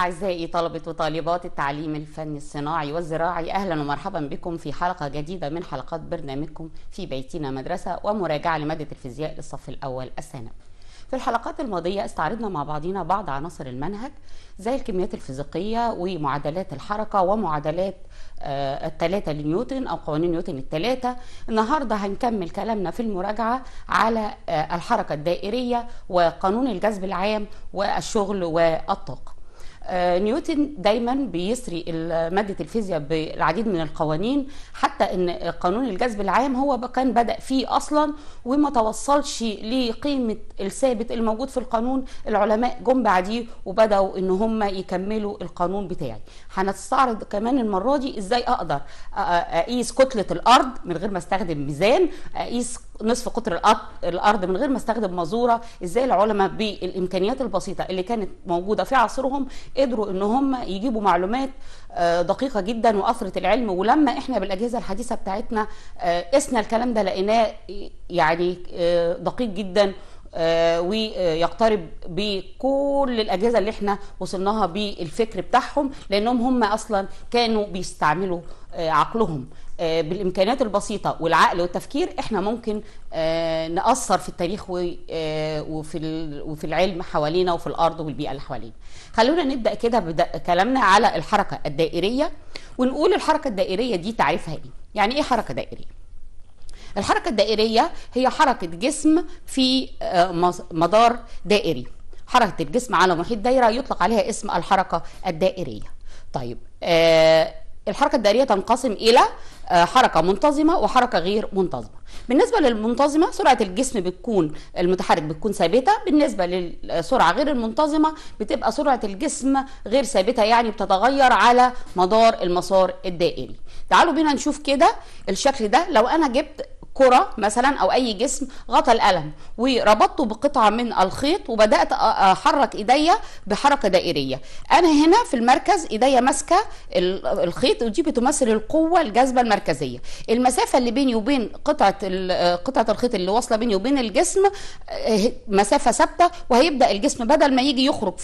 أعزائي طلبة وطالبات التعليم الفني الصناعي والزراعي أهلا ومرحبا بكم في حلقة جديدة من حلقات برنامجكم في بيتنا مدرسة ومراجعة لمادة الفيزياء للصف الأول السنة في الحلقات الماضية استعرضنا مع بعضنا بعض عناصر المنهج زي الكميات الفيزيقية ومعادلات الحركة ومعادلات آه، الثلاثة لنيوتن أو قوانين نيوتن الثلاثة النهاردة هنكمل كلامنا في المراجعة على آه، الحركة الدائرية وقانون الجذب العام والشغل والطاقة آه، نيوتن دايما بيسري ماده الفيزياء بالعديد من القوانين حتى ان قانون الجذب العام هو كان بدا فيه اصلا وما توصلش لقيمه الثابت الموجود في القانون العلماء جم بعديه وبداوا ان هم يكملوا القانون بتاعي هنستعرض كمان المره دي ازاي اقدر اقيس كتله الارض من غير ما استخدم ميزان اقيس نصف قطر الارض من غير ما استخدم مزوره ازاي العلماء بالامكانيات البسيطه اللي كانت موجوده في عصرهم قدروا ان هم يجيبوا معلومات آه، دقيقه جدا واثرت العلم ولما احنا بالاجهزه الحديثه بتاعتنا آه، قسنا الكلام ده لقيناه يعني آه، دقيق جدا ويقترب بكل الاجهزه اللي احنا وصلناها بالفكر بتاعهم لانهم هم اصلا كانوا بيستعملوا عقلهم آه، بالامكانيات البسيطه والعقل والتفكير احنا ممكن آه، ناثر في التاريخ آه، وفي وفي العلم حوالينا وفي الارض والبيئه اللي حوالينا خلونا نبدا كده كلامنا على الحركه الدائريه ونقول الحركه الدائريه دي تعريفها ايه يعني ايه حركه دائريه الحركه الدائريه هي حركه جسم في مدار دائري حركه الجسم على محيط دايره يطلق عليها اسم الحركه الدائريه طيب آه الحركة الدائرية تنقسم إلى آه، حركة منتظمة وحركة غير منتظمة بالنسبة للمنتظمة سرعة الجسم بتكون المتحرك بتكون ثابتة بالنسبة للسرعة غير المنتظمة بتبقى سرعة الجسم غير ثابتة يعني بتتغير على مدار المسار الدائري تعالوا بينا نشوف كده الشكل ده لو أنا جبت كرة مثلا أو أي جسم غطى القلم وربطته بقطعة من الخيط وبدأت أحرك إيديا بحركة دائرية أنا هنا في المركز إيديا ماسكة الخيط ودي بتمثل القوة الجاذبة المركزية المسافة اللي بيني وبين قطعة قطعة الخيط اللي واصلة بيني وبين الجسم آه، مسافة ثابتة وهيبدأ الجسم بدل ما يجي يخرج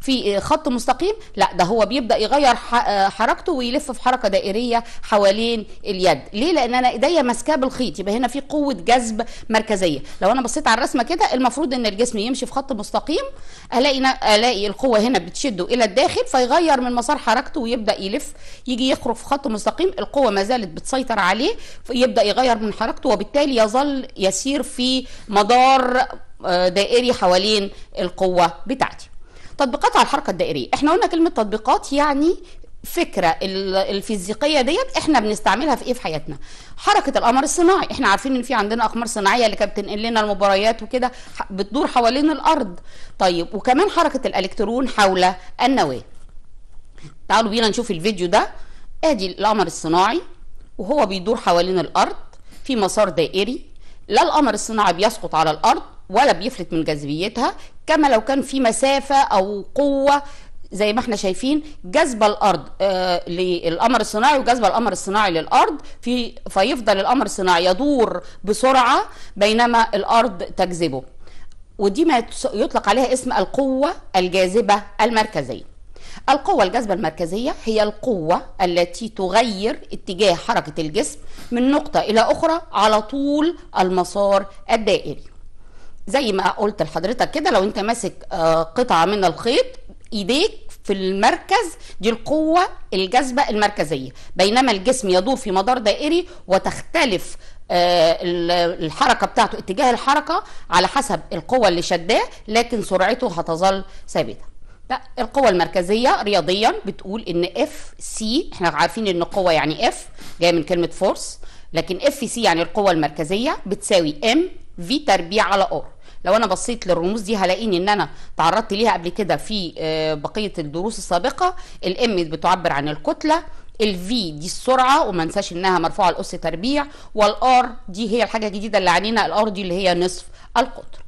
في خط مستقيم لا ده هو بيبدأ يغير آه، حركته ويلف في حركة دائرية حوالين اليد ليه لأن أنا إيديا ماسكاه بالخيط يبقى هنا في قوه جذب مركزيه لو انا بصيت على الرسمه كده المفروض ان الجسم يمشي في خط مستقيم الاقي الاقي القوه هنا بتشده الى الداخل فيغير من مسار حركته ويبدا يلف يجي يخرج في خط مستقيم القوه ما زالت بتسيطر عليه فيبدا يغير من حركته وبالتالي يظل يسير في مدار آه، دائري حوالين القوه بتاعتي تطبيقات على الحركه الدائريه احنا قلنا كلمه تطبيقات يعني الفكره الفيزيقيه ديت احنا بنستعملها في ايه في حياتنا حركه القمر الصناعي احنا عارفين ان في عندنا اقمار صناعيه اللي كانت بتنقل لنا المباريات وكده بتدور حوالين الارض طيب وكمان حركه الالكترون حول النواه تعالوا بينا نشوف الفيديو ده ادي القمر الصناعي وهو بيدور حوالين الارض في مسار دائري لا القمر الصناعي بيسقط على الارض ولا بيفلت من جاذبيتها كما لو كان في مسافه او قوه زي ما احنا شايفين جذب الارض آه، للقمر الصناعي وجذب القمر الصناعي للارض في فيفضل القمر الصناعي يدور بسرعه بينما الارض تجذبه ودي ما يطلق عليها اسم القوه الجاذبه المركزيه القوة الجاذبة المركزية هي القوة التي تغير اتجاه حركة الجسم من نقطة إلى أخرى على طول المسار الدائري. زي ما قلت لحضرتك كده لو أنت ماسك آه، قطعة من الخيط إيديك في المركز دي القوة الجاذبة المركزية بينما الجسم يدور في مدار دائري وتختلف آه، الحركة بتاعته اتجاه الحركة على حسب القوة اللي شداه لكن سرعته هتظل ثابتة لا القوة المركزية رياضيا بتقول ان اف سي احنا عارفين ان القوة يعني اف جاية من كلمة فورس لكن اف سي يعني القوة المركزية بتساوي ام في تربيع على ار لو انا بصيت للرموز دي هلاقيني ان انا تعرضت ليها قبل كده في آه، بقيه الدروس السابقه الام بتعبر عن الكتله الفي دي السرعه وما انساش انها مرفوعه لاس تربيع والار دي هي الحاجه الجديده اللي علينا الار دي اللي هي نصف القطر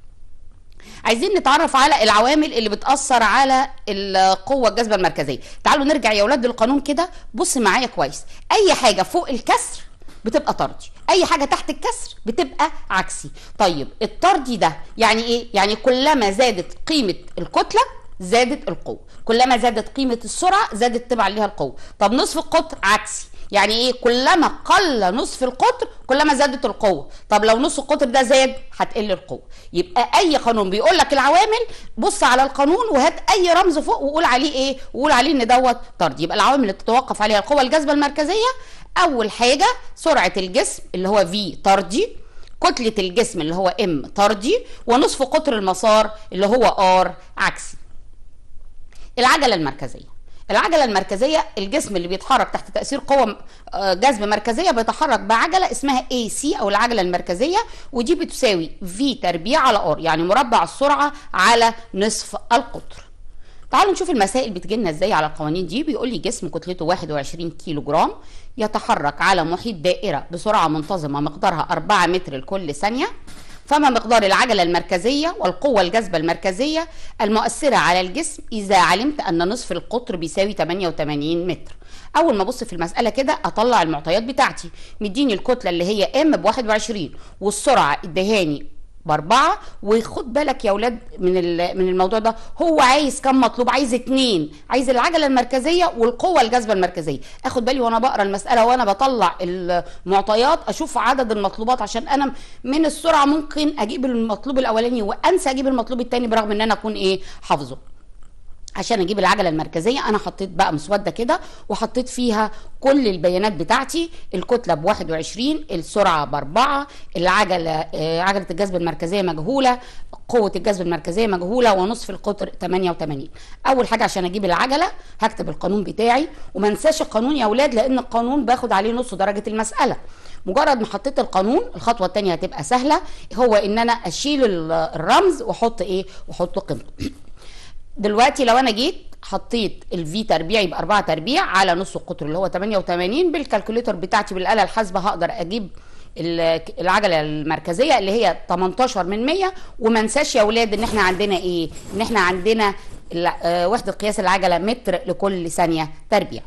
عايزين نتعرف على العوامل اللي بتأثر على القوة الجاذبة المركزية تعالوا نرجع يا ولاد للقانون كده بص معايا كويس أي حاجة فوق الكسر بتبقى طردي اي حاجه تحت الكسر بتبقى عكسي طيب الطردي ده يعني ايه يعني كلما زادت قيمه الكتله زادت القوه كلما زادت قيمه السرعه زادت تبع ليها القوه طب نصف القطر عكسي يعني ايه كلما قل نصف القطر كلما زادت القوه طب لو نصف القطر ده زاد هتقل القوه يبقى اي قانون بيقول لك العوامل بص على القانون وهات اي رمز فوق وقول عليه ايه وقول عليه ان دوت طرد يبقى العوامل اللي تتوقف عليها القوه الجاذبه المركزيه اول حاجه سرعه الجسم اللي هو في طردي كتله الجسم اللي هو ام طردي ونصف قطر المسار اللي هو ار عكسي العجله المركزيه العجله المركزيه الجسم اللي بيتحرك تحت تاثير قوه آه، جذب مركزيه بيتحرك بعجله اسمها اي سي او العجله المركزيه ودي بتساوي في تربيع على ار يعني مربع السرعه على نصف القطر تعالوا نشوف المسائل بتجي لنا ازاي على القوانين دي بيقول لي جسم كتلته 21 كيلو جرام يتحرك على محيط دائرة بسرعة منتظمة مقدارها 4 متر لكل ثانية فما مقدار العجلة المركزية والقوة الجاذبة المركزية المؤثرة على الجسم إذا علمت أن نصف القطر بيساوي 88 متر أول ما أبص في المسألة كده أطلع المعطيات بتاعتي مديني الكتلة اللي هي M ب 21 والسرعة الدهاني باربعه وخد بالك يا اولاد من من الموضوع ده هو عايز كم مطلوب عايز اتنين عايز العجله المركزيه والقوه الجاذبه المركزيه اخد بالي وانا بقرا المساله وانا بطلع المعطيات اشوف عدد المطلوبات عشان انا من السرعه ممكن اجيب المطلوب الاولاني وانسى اجيب المطلوب الثاني برغم ان انا اكون ايه حافظه عشان اجيب العجله المركزيه انا حطيت بقى مسوده كده وحطيت فيها كل البيانات بتاعتي الكتله ب 21 السرعه ب 4 العجله آه، عجله الجذب المركزيه مجهوله قوه الجذب المركزيه مجهوله ونصف القطر 88 اول حاجه عشان اجيب العجله هكتب القانون بتاعي وما انساش القانون يا اولاد لان القانون باخد عليه نص درجه المساله مجرد ما حطيت القانون الخطوه الثانيه هتبقى سهله هو ان انا اشيل الرمز واحط ايه واحط قيمته دلوقتي لو انا جيت حطيت الفي تربيع يبقى 4 تربيع على نص القطر اللي هو 88 بالكالكوليتر بتاعتي بالاله الحاسبه هقدر اجيب العجله المركزيه اللي هي 18 من 100 وما انساش يا اولاد ان احنا عندنا ايه ان احنا عندنا آه، وحده قياس العجله متر لكل ثانيه تربيع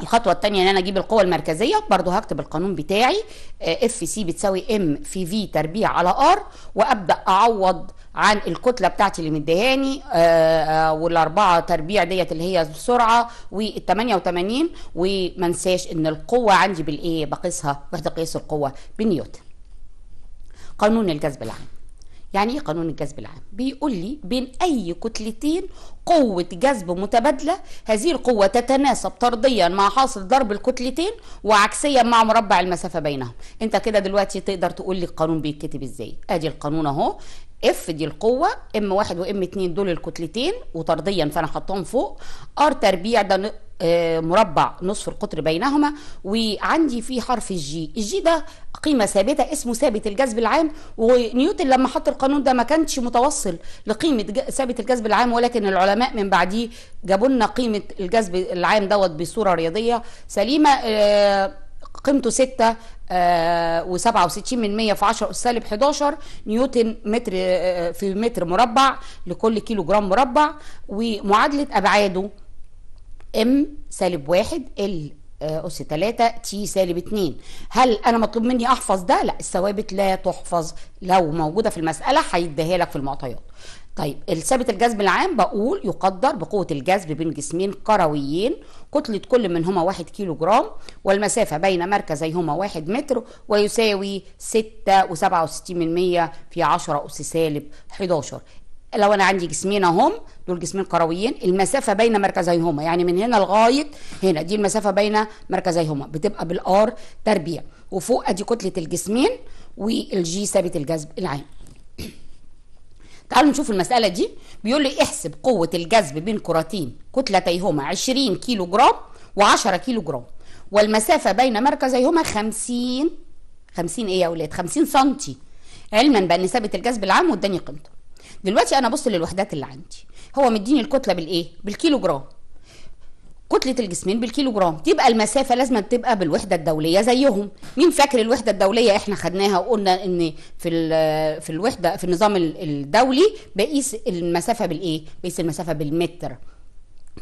الخطوه الثانيه ان انا اجيب القوه المركزيه برضو هكتب القانون بتاعي اف آه، سي بتساوي ام في في تربيع على ار وابدا اعوض عن الكتلة بتاعتي اللي مديهاني آه، آه، والأربعة تربيع ديت اللي هي السرعة وال 88 وما انساش إن القوة عندي بالإيه بقيسها وحدة قياس القوة بالنيوتن قانون الجذب العام يعني ايه قانون الجذب العام بيقول لي بين اي كتلتين قوه جذب متبادله هذه القوه تتناسب طرديا مع حاصل ضرب الكتلتين وعكسيا مع مربع المسافه بينهم انت كده دلوقتي تقدر تقول لي القانون بيتكتب ازاي ادي القانون اهو اف دي القوة ام واحد وام اتنين دول الكتلتين وطرديا فانا حطاهم فوق ار تربيع ده آه، مربع نصف القطر بينهما وعندي فيه حرف الجي الجي ده قيمة ثابتة اسمه ثابت الجذب العام ونيوتن لما حط القانون ده ما كانش متوصل لقيمة ثابت الجذب العام ولكن العلماء من بعديه جابوا لنا قيمة الجذب العام دوت بصورة رياضية سليمة آه قيمته 6 آه، و67 من 100 في 10 أس سالب 11 نيوتن متر آه، آه، في متر مربع لكل كيلو جرام مربع ومعادلة أبعاده ام سالب 1 ال أس 3 تي سالب 2 هل أنا مطلوب مني أحفظ ده؟ لا الثوابت لا تحفظ لو موجودة في المسألة هيديها لك في المعطيات طيب ثابت الجذب العام بقول يقدر بقوة الجذب بين جسمين كرويين كتلة كل منهما واحد كيلو جرام والمسافة بين مركزيهما واحد متر ويساوي ستة وسبعة وستين من مية في عشرة أس سالب 11 لو انا عندي جسمين اهم دول جسمين كرويين المسافه بين مركزيهما يعني من هنا لغايه هنا دي المسافه بين مركزيهما بتبقى بالار تربيع وفوق ادي كتله الجسمين والجي ثابت الجذب العام تعالوا نشوف المسألة دي بيقول لي احسب قوة الجذب بين كرتين كتلتيهما 20 كيلو جرام و10 كيلو جرام والمسافة بين مركزيهما 50 50 ايه يا ولاد 50 سنتي علما بان ثابت الجذب العام واداني قيمته دلوقتي انا بص للوحدات اللي عندي هو مديني الكتله بالايه بالكيلو جرام كتلة الجسمين بالكيلوجرام تبقى المسافة لازم تبقى بالوحدة الدولية زيهم مين فاكر الوحدة الدولية احنا خدناها وقلنا ان في في الوحدة في النظام الدولي بقيس المسافة بالايه بقيس المسافة بالمتر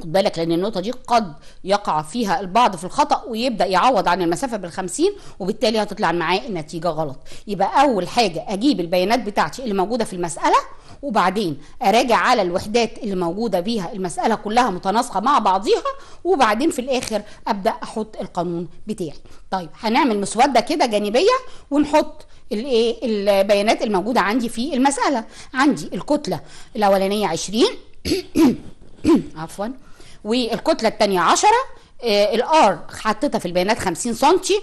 خد بالك لان النقطه دي قد يقع فيها البعض في الخطا ويبدا يعوض عن المسافه بالخمسين وبالتالي هتطلع معاه النتيجه غلط يبقى اول حاجه اجيب البيانات بتاعتي اللي موجوده في المساله وبعدين اراجع على الوحدات اللي موجوده بيها المساله كلها متناسقه مع بعضيها وبعدين في الاخر ابدا احط القانون بتاعي طيب هنعمل مسوده كده جانبيه ونحط الايه البيانات الموجوده عندي في المساله عندي الكتله الاولانيه 20 عفوا والكتله الثانيه 10 آه، الار حطيتها في البيانات 50 سنتي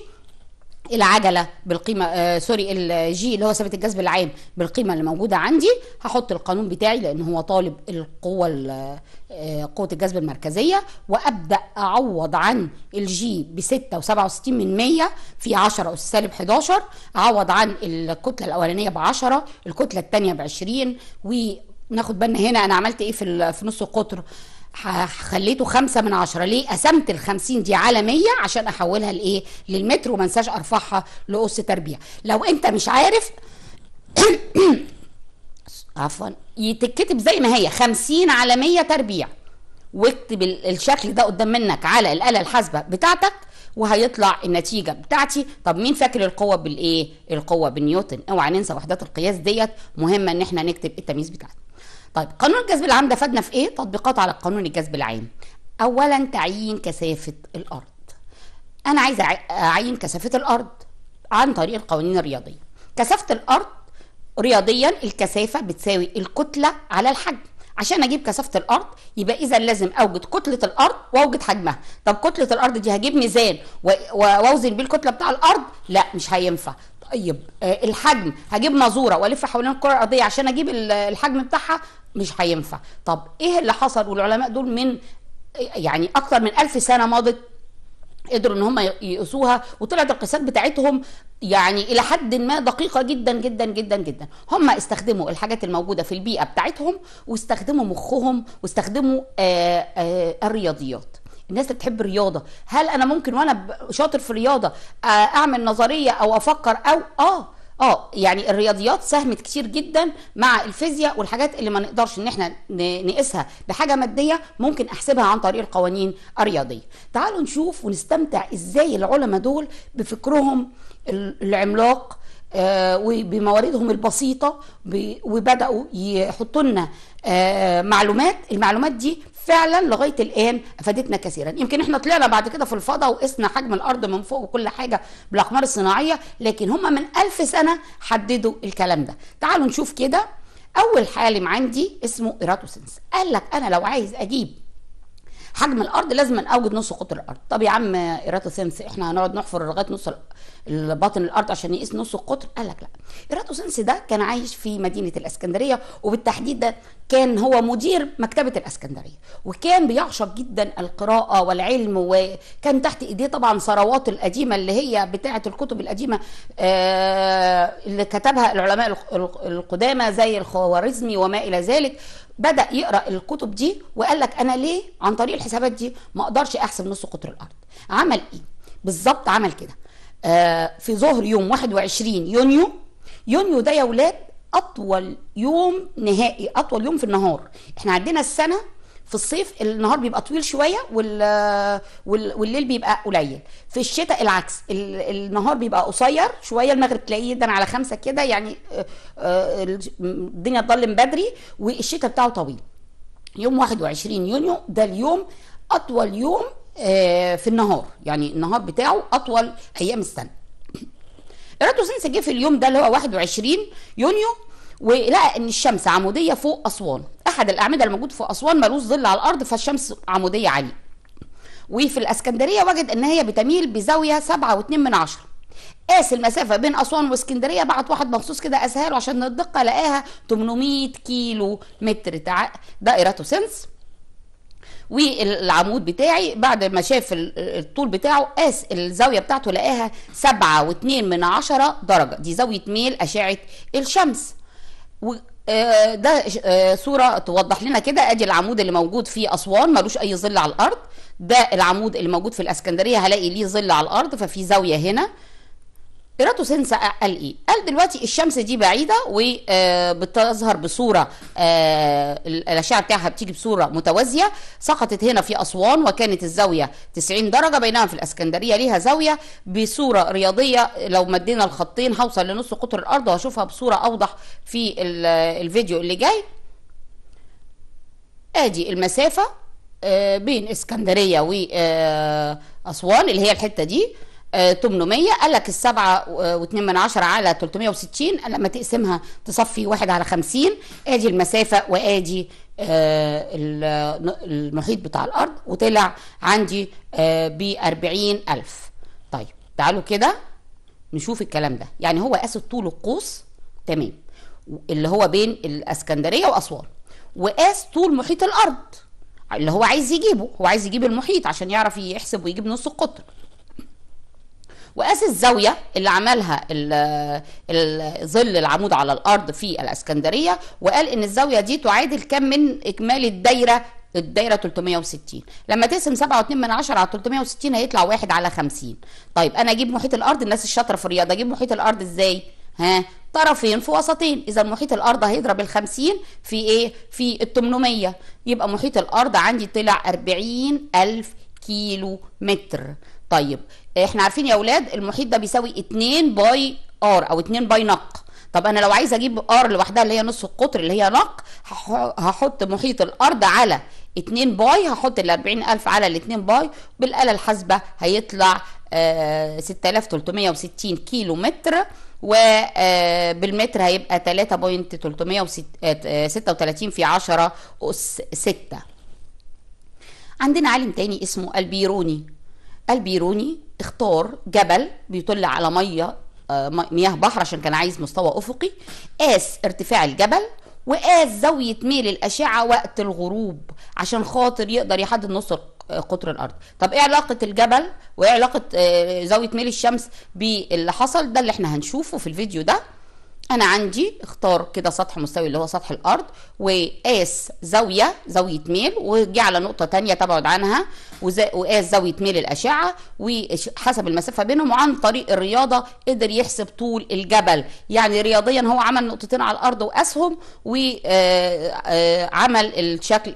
العجله بالقيمه آه سوري الجي اللي هو ثابت الجذب العام بالقيمه اللي موجوده عندي هحط القانون بتاعي لان هو طالب القوه آه قوه الجذب المركزيه وابدا اعوض عن الجي ب 6 و67 من 100 في 10 اس سالب 11 اعوض عن الكتله الاولانيه ب 10 الكتله الثانيه ب 20 وناخد بالنا هنا انا عملت ايه في في نص القطر خليته خمسة من عشرة ليه قسمت الخمسين دي على مية عشان احولها لايه للمتر وما انساش ارفعها لقص تربيع لو انت مش عارف عفوا يتكتب زي ما هي خمسين على مية تربيع واكتب الشكل ده قدام منك على الآلة الحاسبة بتاعتك وهيطلع النتيجه بتاعتي طب مين فاكر القوه بالايه القوه بالنيوتن اوعى ننسى وحدات القياس ديت مهمه ان احنا نكتب التمييز بتاعتنا طيب قانون الجذب العام ده فادنا في ايه تطبيقات على قانون الجذب العام اولا تعيين كثافه الارض انا عايزه اعين كثافه الارض عن طريق القوانين الرياضيه كثافه الارض رياضيا الكثافه بتساوي الكتله على الحجم عشان اجيب كثافه الارض يبقى اذا لازم اوجد كتله الارض واوجد حجمها طب كتله الارض دي هجيب ميزان واوزن بيه الكتله بتاع الارض لا مش هينفع طيب آه، الحجم هجيب مازوره والف حوالين الكره الارضيه عشان اجيب الحجم بتاعها مش هينفع طب ايه اللي حصل والعلماء دول من يعني اكتر من ألف سنه مضت قدروا ان هم يقيسوها وطلعت القياسات بتاعتهم يعني الى حد ما دقيقه جدا جدا جدا جدا هم استخدموا الحاجات الموجوده في البيئه بتاعتهم واستخدموا مخهم واستخدموا آآ آآ الرياضيات الناس اللي بتحب الرياضه هل انا ممكن وانا شاطر في الرياضه اعمل نظريه او افكر او اه اه يعني الرياضيات ساهمت كتير جدا مع الفيزياء والحاجات اللي ما نقدرش ان احنا نقيسها بحاجه ماديه ممكن احسبها عن طريق القوانين الرياضيه تعالوا نشوف ونستمتع ازاي العلماء دول بفكرهم العملاق آه وبمواردهم البسيطه وبداوا يحطوا لنا آه معلومات المعلومات دي فعلا لغايه الان افادتنا كثيرا يمكن احنا طلعنا بعد كده في الفضاء وقسنا حجم الارض من فوق وكل حاجه بالاقمار الصناعيه لكن هم من ألف سنه حددوا الكلام ده تعالوا نشوف كده اول حالم عندي اسمه ايراتوسنس قال لك انا لو عايز اجيب حجم الارض لازم اوجد نص قطر الارض طب يا عم سنس احنا هنقعد نحفر لغايه نص باطن الارض عشان يقيس نص القطر قال لك لا سنس ده كان عايش في مدينه الاسكندريه وبالتحديد ده كان هو مدير مكتبه الاسكندريه وكان بيعشق جدا القراءه والعلم وكان تحت ايديه طبعا ثروات القديمه اللي هي بتاعه الكتب القديمه آه، اللي كتبها العلماء القدامى زي الخوارزمي وما الى ذلك بدا يقرا الكتب دي وقال لك انا ليه عن طريق الحسابات دي ما اقدرش احسب نص قطر الارض عمل ايه بالظبط عمل كده آه في ظهر يوم 21 يونيو يونيو ده يا ولاد اطول يوم نهائي اطول يوم في النهار احنا عندنا السنه في الصيف النهار بيبقى طويل شويه وال... وال... والليل بيبقى قليل في الشتاء العكس ال... النهار بيبقى قصير شويه المغرب تلاقيه جدا على خمسة كده يعني آه، آه، الدنيا تضلم بدري والشتاء بتاعه طويل يوم 21 يونيو ده اليوم اطول يوم آه، في النهار يعني النهار بتاعه اطول ايام السنه سنس جه في اليوم ده اللي هو 21 يونيو ولقى ان الشمس عموديه فوق اسوان احد الاعمده الموجود في اسوان ملوش ظل على الارض فالشمس عموديه عليه وفي الاسكندريه وجد ان هي بتميل بزاويه 7.2 من عشرة قاس المسافة بين أسوان واسكندرية بعت واحد مخصوص كده قاسها له عشان الدقة لقاها 800 كيلو متر دائرته سنس والعمود بتاعي بعد ما شاف الطول بتاعه قاس الزاويه بتاعته لقاها سبعة واتنين من عشرة درجه دي زاويه ميل اشعه الشمس آه، ده آه، صورة توضح لنا كده ادي العمود اللي موجود في اسوان ملوش اي ظل على الارض ده العمود اللي موجود في الاسكندرية هلاقي ليه ظل على الارض ففي زاوية هنا ايراتوسينسا قال ايه؟ قال دلوقتي الشمس دي بعيده وبتظهر آه، بصوره آه، الاشعه بتاعها بتيجي بصوره متوازيه سقطت هنا في اسوان وكانت الزاويه 90 درجه بينما في الاسكندريه ليها زاويه بصوره رياضيه لو مدينا الخطين هوصل لنص قطر الارض وهشوفها بصوره اوضح في الفيديو اللي جاي. ادي المسافه آه، بين اسكندريه واسوان اللي هي الحته دي 800 قال لك السبعة واتنين من عشرة على 360 لما تقسمها تصفي واحد على 50 ادي المسافة وادي آه، المحيط بتاع الارض وطلع عندي آه، ب 40000 طيب تعالوا كده نشوف الكلام ده يعني هو قاس طول القوس تمام اللي هو بين الاسكندريه واسوان وقاس طول محيط الارض اللي هو عايز يجيبه هو عايز يجيب المحيط عشان يعرف يحسب ويجيب نص القطر وقاس الزاويه اللي عملها ظل العمود على الارض في الاسكندريه وقال ان الزاويه دي تعادل كم من اجمالي الدايره الدايره 360 لما تقسم 7.2 من 10 على 360 هيطلع 1 على 50 طيب انا اجيب محيط الارض الناس الشاطره في الرياضه اجيب محيط الارض ازاي ها طرفين في وسطين اذا محيط الارض هيضرب ال 50 في ايه في ال 800 يبقى محيط الارض عندي طلع 40000 كيلو متر طيب احنا عارفين يا اولاد المحيط ده بيساوي 2 باي ار او 2 باي نق طب انا لو عايزه اجيب ار لوحدها اللي هي نص القطر اللي هي نق هحط محيط الارض على 2 باي هحط ال 40000 على ال 2 باي بالاله الحاسبه هيطلع 6360 كيلو متر وبالمتر هيبقى 3.336 آه، آه، في 10 أس 6 عندنا عالم تاني اسمه البيروني البيروني اختار جبل بيطل على ميه آه، مياه بحر عشان كان عايز مستوى افقي قاس ارتفاع الجبل وقاس زاويه ميل الاشعه وقت الغروب عشان خاطر يقدر يحدد نص قطر الارض طب ايه علاقه الجبل وايه علاقه آه، زاويه ميل الشمس باللي حصل ده اللي احنا هنشوفه في الفيديو ده انا عندي اختار كده سطح مستوي اللي هو سطح الارض وقاس زاويه زاويه ميل وجي على نقطه تانية تبعد عنها وقاس زاويه ميل الاشعه وحسب المسافه بينهم وعن طريق الرياضه قدر يحسب طول الجبل يعني رياضيا هو عمل نقطتين على الارض وقاسهم وعمل آه، آه، الشكل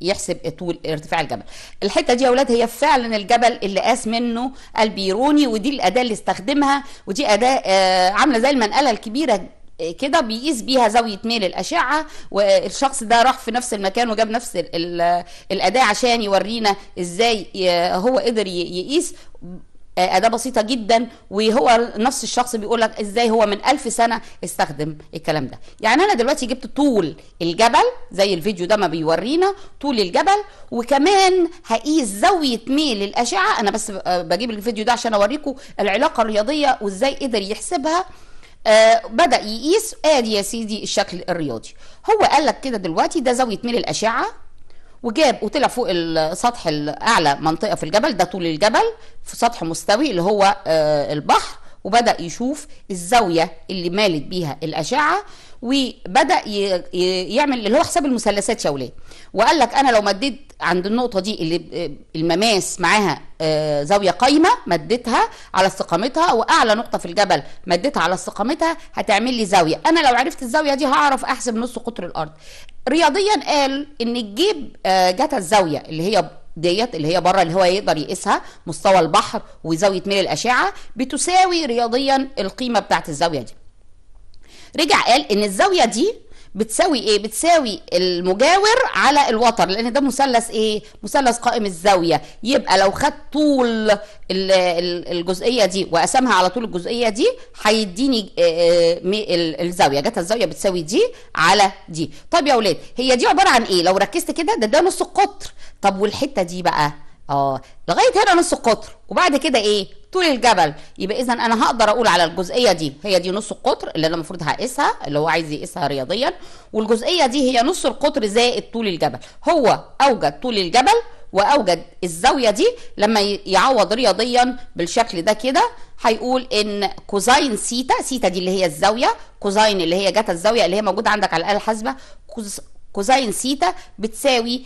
يحسب طول ارتفاع الجبل الحته دي يا اولاد هي فعلا الجبل اللي قاس منه البيروني ودي الاداه اللي استخدمها ودي اداه آه، عامله زي المنقله الكبيره آه، كده بيقيس بيها زاويه ميل الاشعه والشخص ده راح في نفس المكان وجاب نفس الاداه عشان يورينا ازاي هو قدر يقيس آه، أداة بسيطة جدا وهو نفس الشخص بيقول لك إزاي هو من ألف سنة استخدم الكلام ده يعني أنا دلوقتي جبت طول الجبل زي الفيديو ده ما بيورينا طول الجبل وكمان هقيس زاوية ميل الأشعة أنا بس آه، بجيب الفيديو ده عشان أوريكم العلاقة الرياضية وإزاي قدر يحسبها آه بدا يقيس ادي يا سيدي الشكل الرياضي هو قال لك كده دلوقتي ده زاويه ميل الاشعه وجاب وطلع فوق السطح الاعلى منطقه في الجبل ده طول الجبل في سطح مستوي اللي هو آه البحر وبدا يشوف الزاويه اللي مالت بيها الاشعه وبدا يعمل اللي هو حساب المثلثات شاوليه وقال لك انا لو مديت عند النقطه دي اللي المماس معاها آه، زاويه قايمه مديتها على استقامتها واعلى نقطه في الجبل مديتها على استقامتها هتعمل لي زاويه انا لو عرفت الزاويه دي هعرف احسب نص قطر الارض رياضيا قال ان الجيب آه، جت الزاويه اللي هي ديت اللي هي بره اللي هو يقدر يقيسها مستوى البحر وزاويه ميل الاشعه بتساوي رياضيا القيمه بتاعت الزاويه دي رجع قال ان الزاويه دي بتساوي ايه بتساوي المجاور على الوتر لان ده مثلث ايه مثلث قائم الزاويه يبقى لو خد طول الجزئيه دي وقسمها على طول الجزئيه دي هيديني آه، آه، الزاويه جت الزاويه بتساوي دي على دي طب يا اولاد هي دي عباره عن ايه لو ركزت كده ده ده نص القطر طب والحته دي بقى اه لغايه هنا نص القطر وبعد كده ايه طول الجبل يبقى اذا انا هقدر اقول على الجزئيه دي هي دي نص القطر اللي انا المفروض هقيسها اللي هو عايز يقيسها رياضيا والجزئيه دي هي نص القطر زائد طول الجبل هو اوجد طول الجبل واوجد الزاويه دي لما يعوض رياضيا بالشكل ده كده هيقول ان كوزاين سيتا سيتا دي اللي هي الزاويه كوزاين اللي هي جت الزاويه اللي هي موجوده عندك على الاله الحاسبه كوزين سيتا بتساوي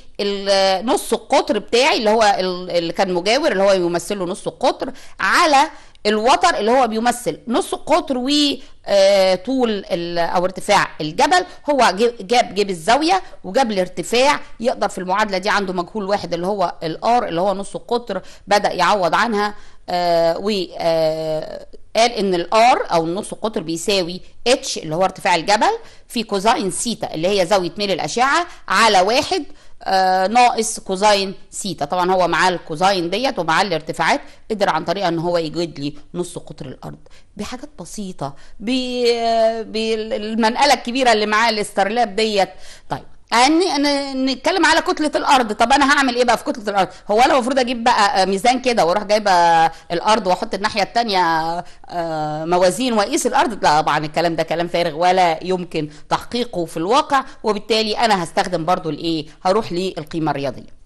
نص القطر بتاعي اللي هو اللي كان مجاور اللي هو بيمثله نص القطر على الوتر اللي هو بيمثل نص القطر وطول آه، او ارتفاع الجبل هو جاب جاب الزاويه وجاب الارتفاع يقدر في المعادله دي عنده مجهول واحد اللي هو الار اللي هو نص القطر بدا يعوض عنها آه، و آه، قال ان الار او النص قطر بيساوي اتش اللي هو ارتفاع الجبل في كوزاين سيتا اللي هي زاويه ميل الاشعه على واحد آه، ناقص كوزاين سيتا طبعا هو معاه الكوزاين ديت ومعاه الارتفاعات قدر عن طريقه ان هو يجد لي نص قطر الارض بحاجات بسيطه بالمنقله الكبيره اللي معاه الاسترلاب ديت طيب يعني نتكلم على كتله الارض طب انا هعمل ايه بقى في كتله الارض هو انا المفروض اجيب بقى ميزان كده واروح جايبه الارض واحط الناحيه الثانيه آه، موازين واقيس الارض لا طبعا الكلام ده كلام فارغ ولا يمكن تحقيقه في الواقع وبالتالي انا هستخدم برضو الايه هروح للقيمه الرياضيه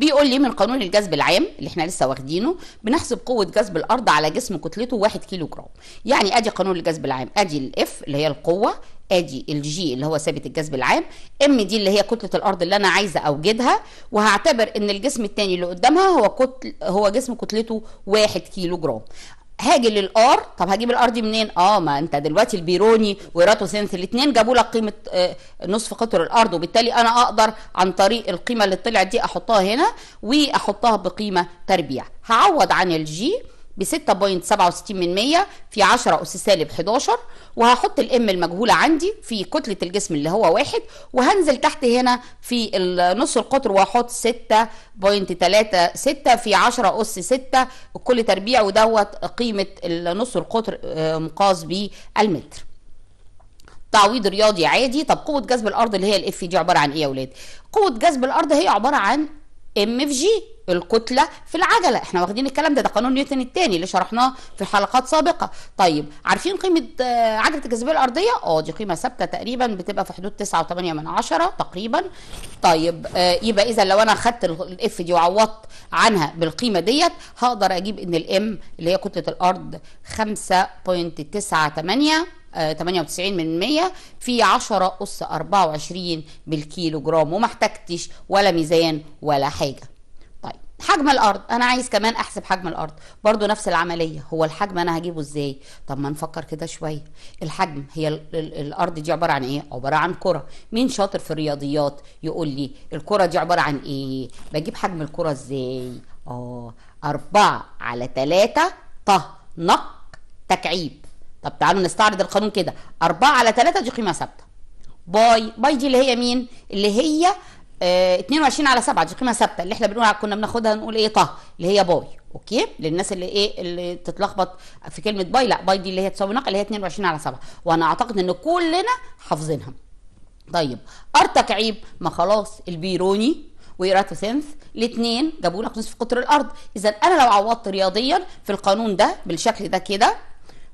بيقول لي من قانون الجذب العام اللي احنا لسه واخدينه بنحسب قوه جذب الارض على جسم كتلته 1 كيلو جرام يعني ادي قانون الجذب العام ادي الاف اللي هي القوه ادي الجي اللي هو ثابت الجذب العام ام دي اللي هي كتله الارض اللي انا عايزه اوجدها وهعتبر ان الجسم الثاني اللي قدامها هو كتل هو جسم كتلته 1 كيلو جرام هاجي للار طب هجيب الار دي منين اه ما انت دلوقتي البيروني وراتوسينث الاثنين جابوا لك قيمه آه نصف قطر الارض وبالتالي انا اقدر عن طريق القيمه اللي طلعت دي احطها هنا واحطها بقيمه تربيع هعوض عن الجي ب 6.67 من 100 في 10 أس سالب 11 وهحط الام المجهولة عندي في كتلة الجسم اللي هو واحد وهنزل تحت هنا في نص القطر وأحط 6.36 في 10 أس 6 كل تربيع ودوت قيمة نص القطر آه، مقاس بالمتر تعويض رياضي عادي طب قوة جذب الأرض اللي هي الاف دي عبارة عن إيه يا أولاد؟ قوة جذب الأرض هي عبارة عن ام في جي الكتله في العجله احنا واخدين الكلام ده ده قانون نيوتن الثاني اللي شرحناه في حلقات سابقه طيب عارفين قيمه آه، عجله الجاذبيه الارضيه اه دي قيمه ثابته تقريبا بتبقى في حدود 9.8 من 10 تقريبا طيب آه، يبقى اذا لو انا خدت الاف دي وعوضت عنها بالقيمه ديت هقدر اجيب ان الام اللي هي كتله الارض 5.98 98 آه، من 100 في 10 أس 24 بالكيلو جرام وما احتجتش ولا ميزان ولا حاجة حجم الارض انا عايز كمان احسب حجم الارض برضو نفس العمليه هو الحجم انا هجيبه ازاي طب ما نفكر كده شويه الحجم هي الارض دي عباره عن ايه عباره عن كره مين شاطر في الرياضيات يقول لي الكره دي عباره عن ايه بجيب حجم الكره ازاي اه أربعة على تلاتة طه نق تكعيب طب تعالوا نستعرض القانون كده أربعة على تلاتة دي قيمة ثابتة باي باي دي اللي هي مين اللي هي 22 آه، على 7 دي قيمه ثابته اللي احنا بنقول كنا بناخدها نقول ايه طه اللي هي باي اوكي للناس اللي ايه اللي تتلخبط في كلمه باي لا باي دي اللي هي تساوي نقل اللي هي 22 على 7 وانا اعتقد ان كلنا حافظينها طيب ار تكعيب ما خلاص البيروني سينث الاثنين جابوا لك نصف قطر الارض اذا انا لو عوضت رياضيا في القانون ده بالشكل ده كده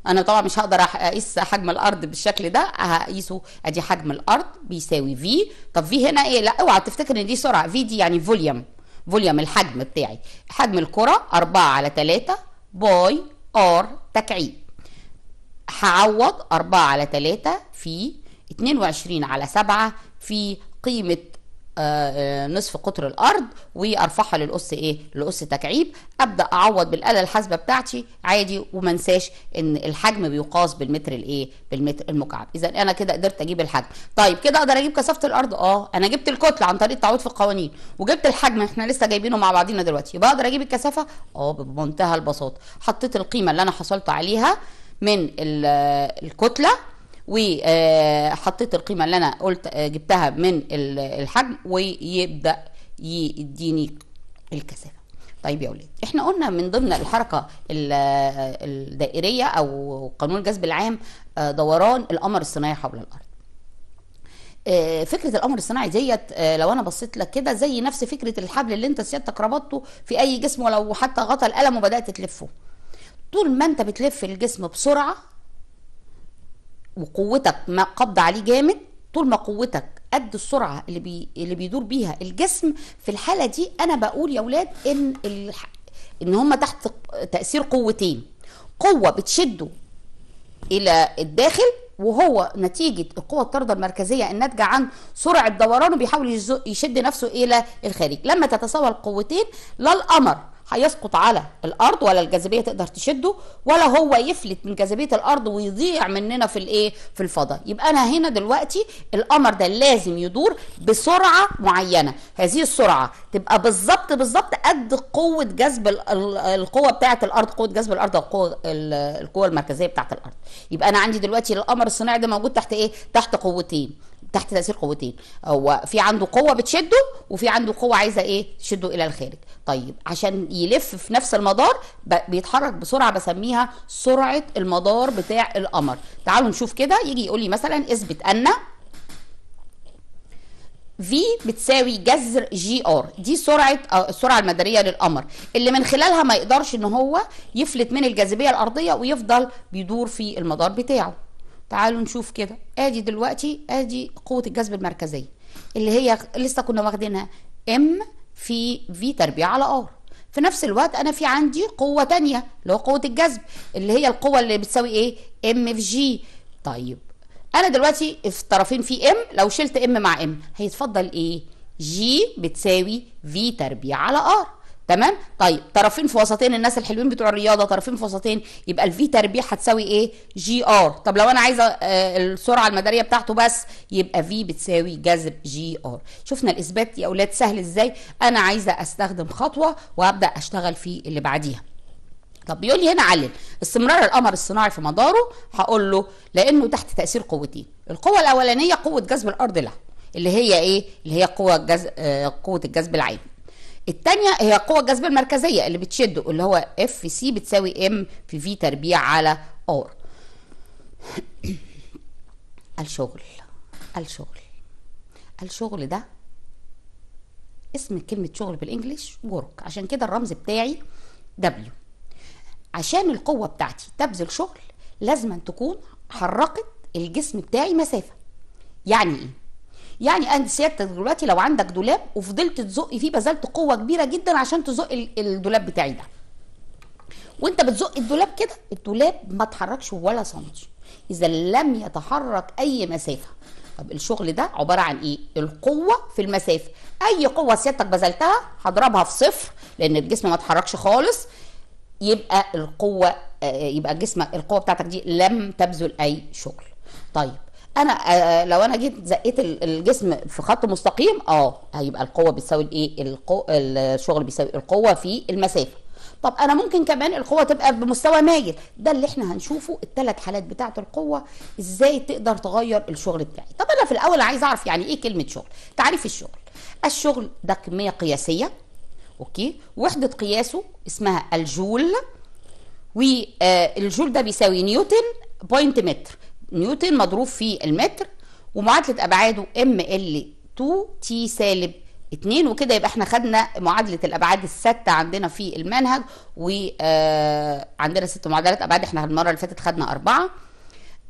انا طبعا مش هقدر اقيس حجم الارض بالشكل ده هقيسه ادي حجم الارض بيساوي في طب في هنا ايه لا اوعى تفتكر ان دي سرعه في دي يعني فوليوم فوليوم الحجم بتاعي حجم الكره 4 على 3 باي ار تكعيب هعوض 4 على 3 في 22 على 7 في قيمه آه، آه، نصف قطر الارض وارفعها للقص ايه لقص تكعيب ابدا اعوض بالاله الحاسبه بتاعتي عادي وما انساش ان الحجم بيقاس بالمتر الايه بالمتر المكعب اذا انا كده قدرت اجيب الحجم طيب كده اقدر اجيب كثافه الارض اه انا جبت الكتله عن طريق التعويض في القوانين وجبت الحجم احنا لسه جايبينه مع بعضينا دلوقتي يبقى اقدر اجيب الكثافه اه بمنتهى البساطه حطيت القيمه اللي انا حصلت عليها من الكتله وحطيت القيمه اللي انا قلت آه، جبتها من الحجم ويبدا يديني الكثافه طيب يا اولاد احنا قلنا من ضمن الحركه آه، الدائريه او قانون الجذب العام آه، دوران القمر الصناعي حول الارض فكره القمر الصناعي ديت لو انا بصيت لك كده زي نفس فكره الحبل اللي انت سيادتك ربطته في اي جسم ولو حتى غطى القلم وبدات تلفه طول ما انت بتلف الجسم بسرعه وقوتك ما قبض عليه جامد طول ما قوتك قد السرعه اللي بي اللي بيدور بيها الجسم في الحاله دي انا بقول يا اولاد ان ال... ان هم تحت تاثير قوتين قوه بتشده الى الداخل وهو نتيجة القوة الطاردة المركزية الناتجة عن سرعة دورانه بيحاول يشد نفسه إلى الخارج لما تتساوى القوتين لا القمر هيسقط على الارض ولا الجاذبيه تقدر تشده ولا هو يفلت من جاذبيه الارض ويضيع مننا في الايه في الفضاء يبقى انا هنا دلوقتي القمر ده لازم يدور بسرعه معينه هذه السرعه تبقى بالظبط بالظبط قد قوه جذب القوه بتاعه الارض قوه جذب الارض القوه القوه المركزيه بتاعه الارض يبقى انا عندي دلوقتي القمر الصناعي ده موجود تحت ايه تحت قوتين تحت تاثير قوتين هو في عنده قوه بتشده وفي عنده قوه عايزه ايه تشده الى الخارج طيب عشان يلف في نفس المدار بيتحرك بسرعه بسميها سرعه المدار بتاع القمر تعالوا نشوف كده يجي يقول لي مثلا اثبت ان V بتساوي جذر جي ار دي سرعه آه، السرعه المداريه للقمر اللي من خلالها ما يقدرش ان هو يفلت من الجاذبيه الارضيه ويفضل بيدور في المدار بتاعه تعالوا نشوف كده ادي دلوقتي ادي قوه الجذب المركزيه اللي هي لسه كنا واخدينها ام في في تربيع على ار في نفس الوقت انا في عندي قوه تانية اللي هو قوه الجذب اللي هي القوه اللي بتساوي ايه ام في جي طيب انا دلوقتي في الطرفين في ام لو شلت ام مع ام هيتفضل ايه جي بتساوي في تربيع على ار تمام طيب طرفين في وسطين الناس الحلوين بتوع الرياضه طرفين في وسطين يبقى الفي تربيع هتساوي ايه جي ار طب لو انا عايزه آه، السرعه المداريه بتاعته بس يبقى في بتساوي جذر جي ار شفنا الاثبات يا اولاد سهل ازاي انا عايزه استخدم خطوه وابدا اشتغل في اللي بعديها طب بيقول لي هنا علل استمرار القمر الصناعي في مداره هقول له لانه تحت تاثير قوتين القوه الاولانيه قوه جذب الارض له اللي هي ايه اللي هي قوه جز... آه، قوه الجذب العادي التانية هي القوة الجذب المركزية اللي بتشده اللي هو اف سي بتساوي ام في في تربيع على ار الشغل الشغل الشغل ده اسم كلمة شغل بالانجلش ورك عشان كده الرمز بتاعي دبليو عشان القوة بتاعتي تبذل شغل لازم تكون حركت الجسم بتاعي مسافة يعني ايه يعني انت سيادتك دلوقتي لو عندك دولاب وفضلت تزق فيه بذلت قوه كبيره جدا عشان تزق الدولاب بتاعي ده وانت بتزق الدولاب كده الدولاب ما اتحركش ولا سنتي اذا لم يتحرك اي مسافه طب الشغل ده عباره عن ايه القوه في المسافه اي قوه سيادتك بذلتها هضربها في صفر لان الجسم ما اتحركش خالص يبقى القوه آه، يبقى جسمك القوه بتاعتك دي لم تبذل اي شغل طيب انا آه، آه، لو انا جيت زقيت الجسم في خط مستقيم اه هيبقى القوه بتساوي الايه القو... الشغل بيساوي القوه في المسافه طب انا ممكن كمان القوه تبقى بمستوى مايل ده اللي احنا هنشوفه الثلاث حالات بتاعه القوه ازاي تقدر تغير الشغل بتاعي طب انا في الاول عايز اعرف يعني ايه كلمه شغل تعريف الشغل الشغل ده كميه قياسيه اوكي وحده قياسه اسمها الجول والجول آه، ده بيساوي نيوتن بوينت متر نيوتن مضروب في المتر ومعادله ابعاده ام ال 2 تي سالب 2 وكده يبقى احنا خدنا معادله الابعاد السته عندنا في المنهج وعندنا آه، ست معادلات ابعاد احنا المره اللي فاتت خدنا اربعه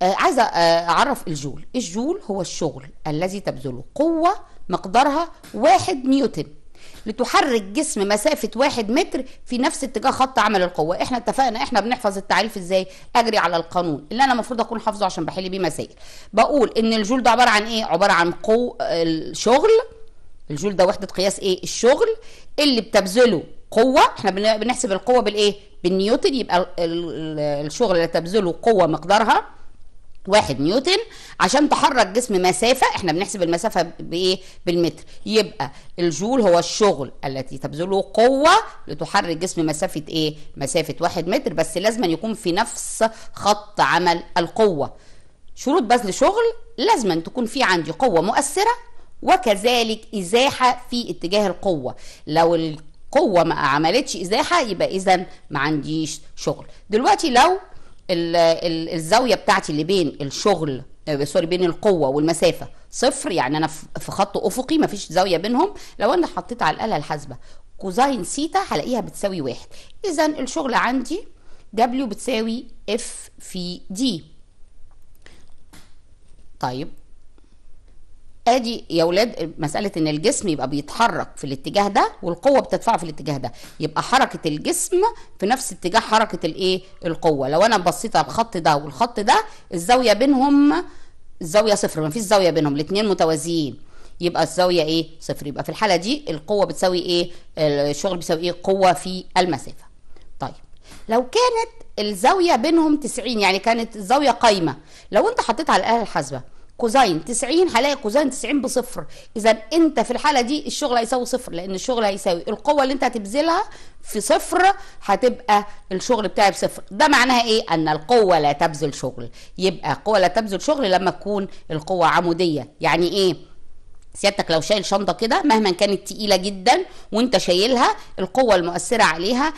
آه، عايزه آه، اعرف الجول الجول هو الشغل الذي تبذله قوه مقدارها 1 نيوتن لتحرك جسم مسافه واحد متر في نفس اتجاه خط عمل القوه احنا اتفقنا احنا بنحفظ التعريف ازاي اجري على القانون اللي انا المفروض اكون حافظه عشان بحل بيه مسائل بقول ان الجول ده عباره عن ايه عباره عن قو الشغل الجول ده وحده قياس ايه الشغل اللي بتبذله قوه احنا بنحسب القوه بالايه بالنيوتن يبقى الشغل اللي تبذله قوه مقدارها واحد نيوتن عشان تحرك جسم مسافة احنا بنحسب المسافة بايه بالمتر يبقى الجول هو الشغل التي تبذله قوة لتحرك جسم مسافة ايه مسافة واحد متر بس لازم يكون في نفس خط عمل القوة شروط بذل شغل لازم أن تكون في عندي قوة مؤثرة وكذلك إزاحة في اتجاه القوة لو القوة ما عملتش إزاحة يبقى إذا ما عنديش شغل دلوقتي لو الزاويه بتاعتي اللي بين الشغل آه، سوري بين القوه والمسافه صفر يعني انا في خط افقي مفيش زاويه بينهم لو انا حطيت على الاله الحاسبه كوزاين سيتا هلاقيها بتساوي واحد اذا الشغل عندي دبليو بتساوي اف في دي طيب ادي يا اولاد مساله ان الجسم يبقى بيتحرك في الاتجاه ده والقوه بتدفعه في الاتجاه ده يبقى حركه الجسم في نفس اتجاه حركه الايه القوه لو انا بصيت على الخط ده والخط ده الزاويه بينهم الزاويه صفر ما فيش زاويه بينهم الاثنين متوازيين يبقى الزاويه ايه صفر يبقى في الحاله دي القوه بتساوي ايه الشغل بيساوي ايه قوه في المسافه طيب لو كانت الزاويه بينهم 90 يعني كانت الزاويه قايمه لو انت حطيت على الاله الحاسبه كوزين 90 هلاقي كوزين 90 بصفر اذا انت في الحاله دي الشغل هيساوي صفر لان الشغل هيساوي القوه اللي انت هتبذلها في صفر هتبقى الشغل بتاعي بصفر ده معناها ايه ان القوه لا تبذل شغل يبقى القوه لا تبذل شغل لما تكون القوه عموديه يعني ايه سيادتك لو شايل شنطه كده مهما كانت تقيله جدا وانت شايلها القوه المؤثره عليها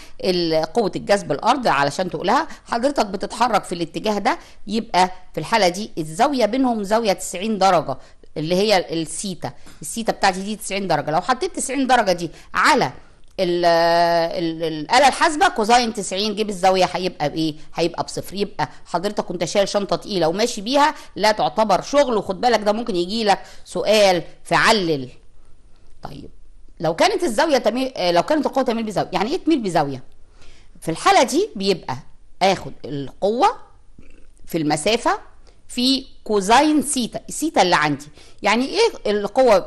قوه الجذب الارض علشان تقولها حضرتك بتتحرك في الاتجاه ده يبقى في الحاله دي الزاويه بينهم زاويه 90 درجه اللي هي السيتا السيتا بتاعتي دي 90 درجه لو حطيت 90 درجه دي على الاله الحاسبه كوزاين 90 جيب الزاويه هيبقى بايه؟ هيبقى بصفر يبقى حضرتك كنت شايل شنطه تقيله وماشي بيها لا تعتبر شغل وخد بالك ده ممكن يجي لك سؤال فعلل طيب لو كانت الزاويه تميل آه، لو كانت القوه تميل بزاويه يعني ايه تميل بزاويه؟ في الحاله دي بيبقى اخد القوه في المسافه في كوزاين سيتا سيتا اللي عندي يعني ايه القوه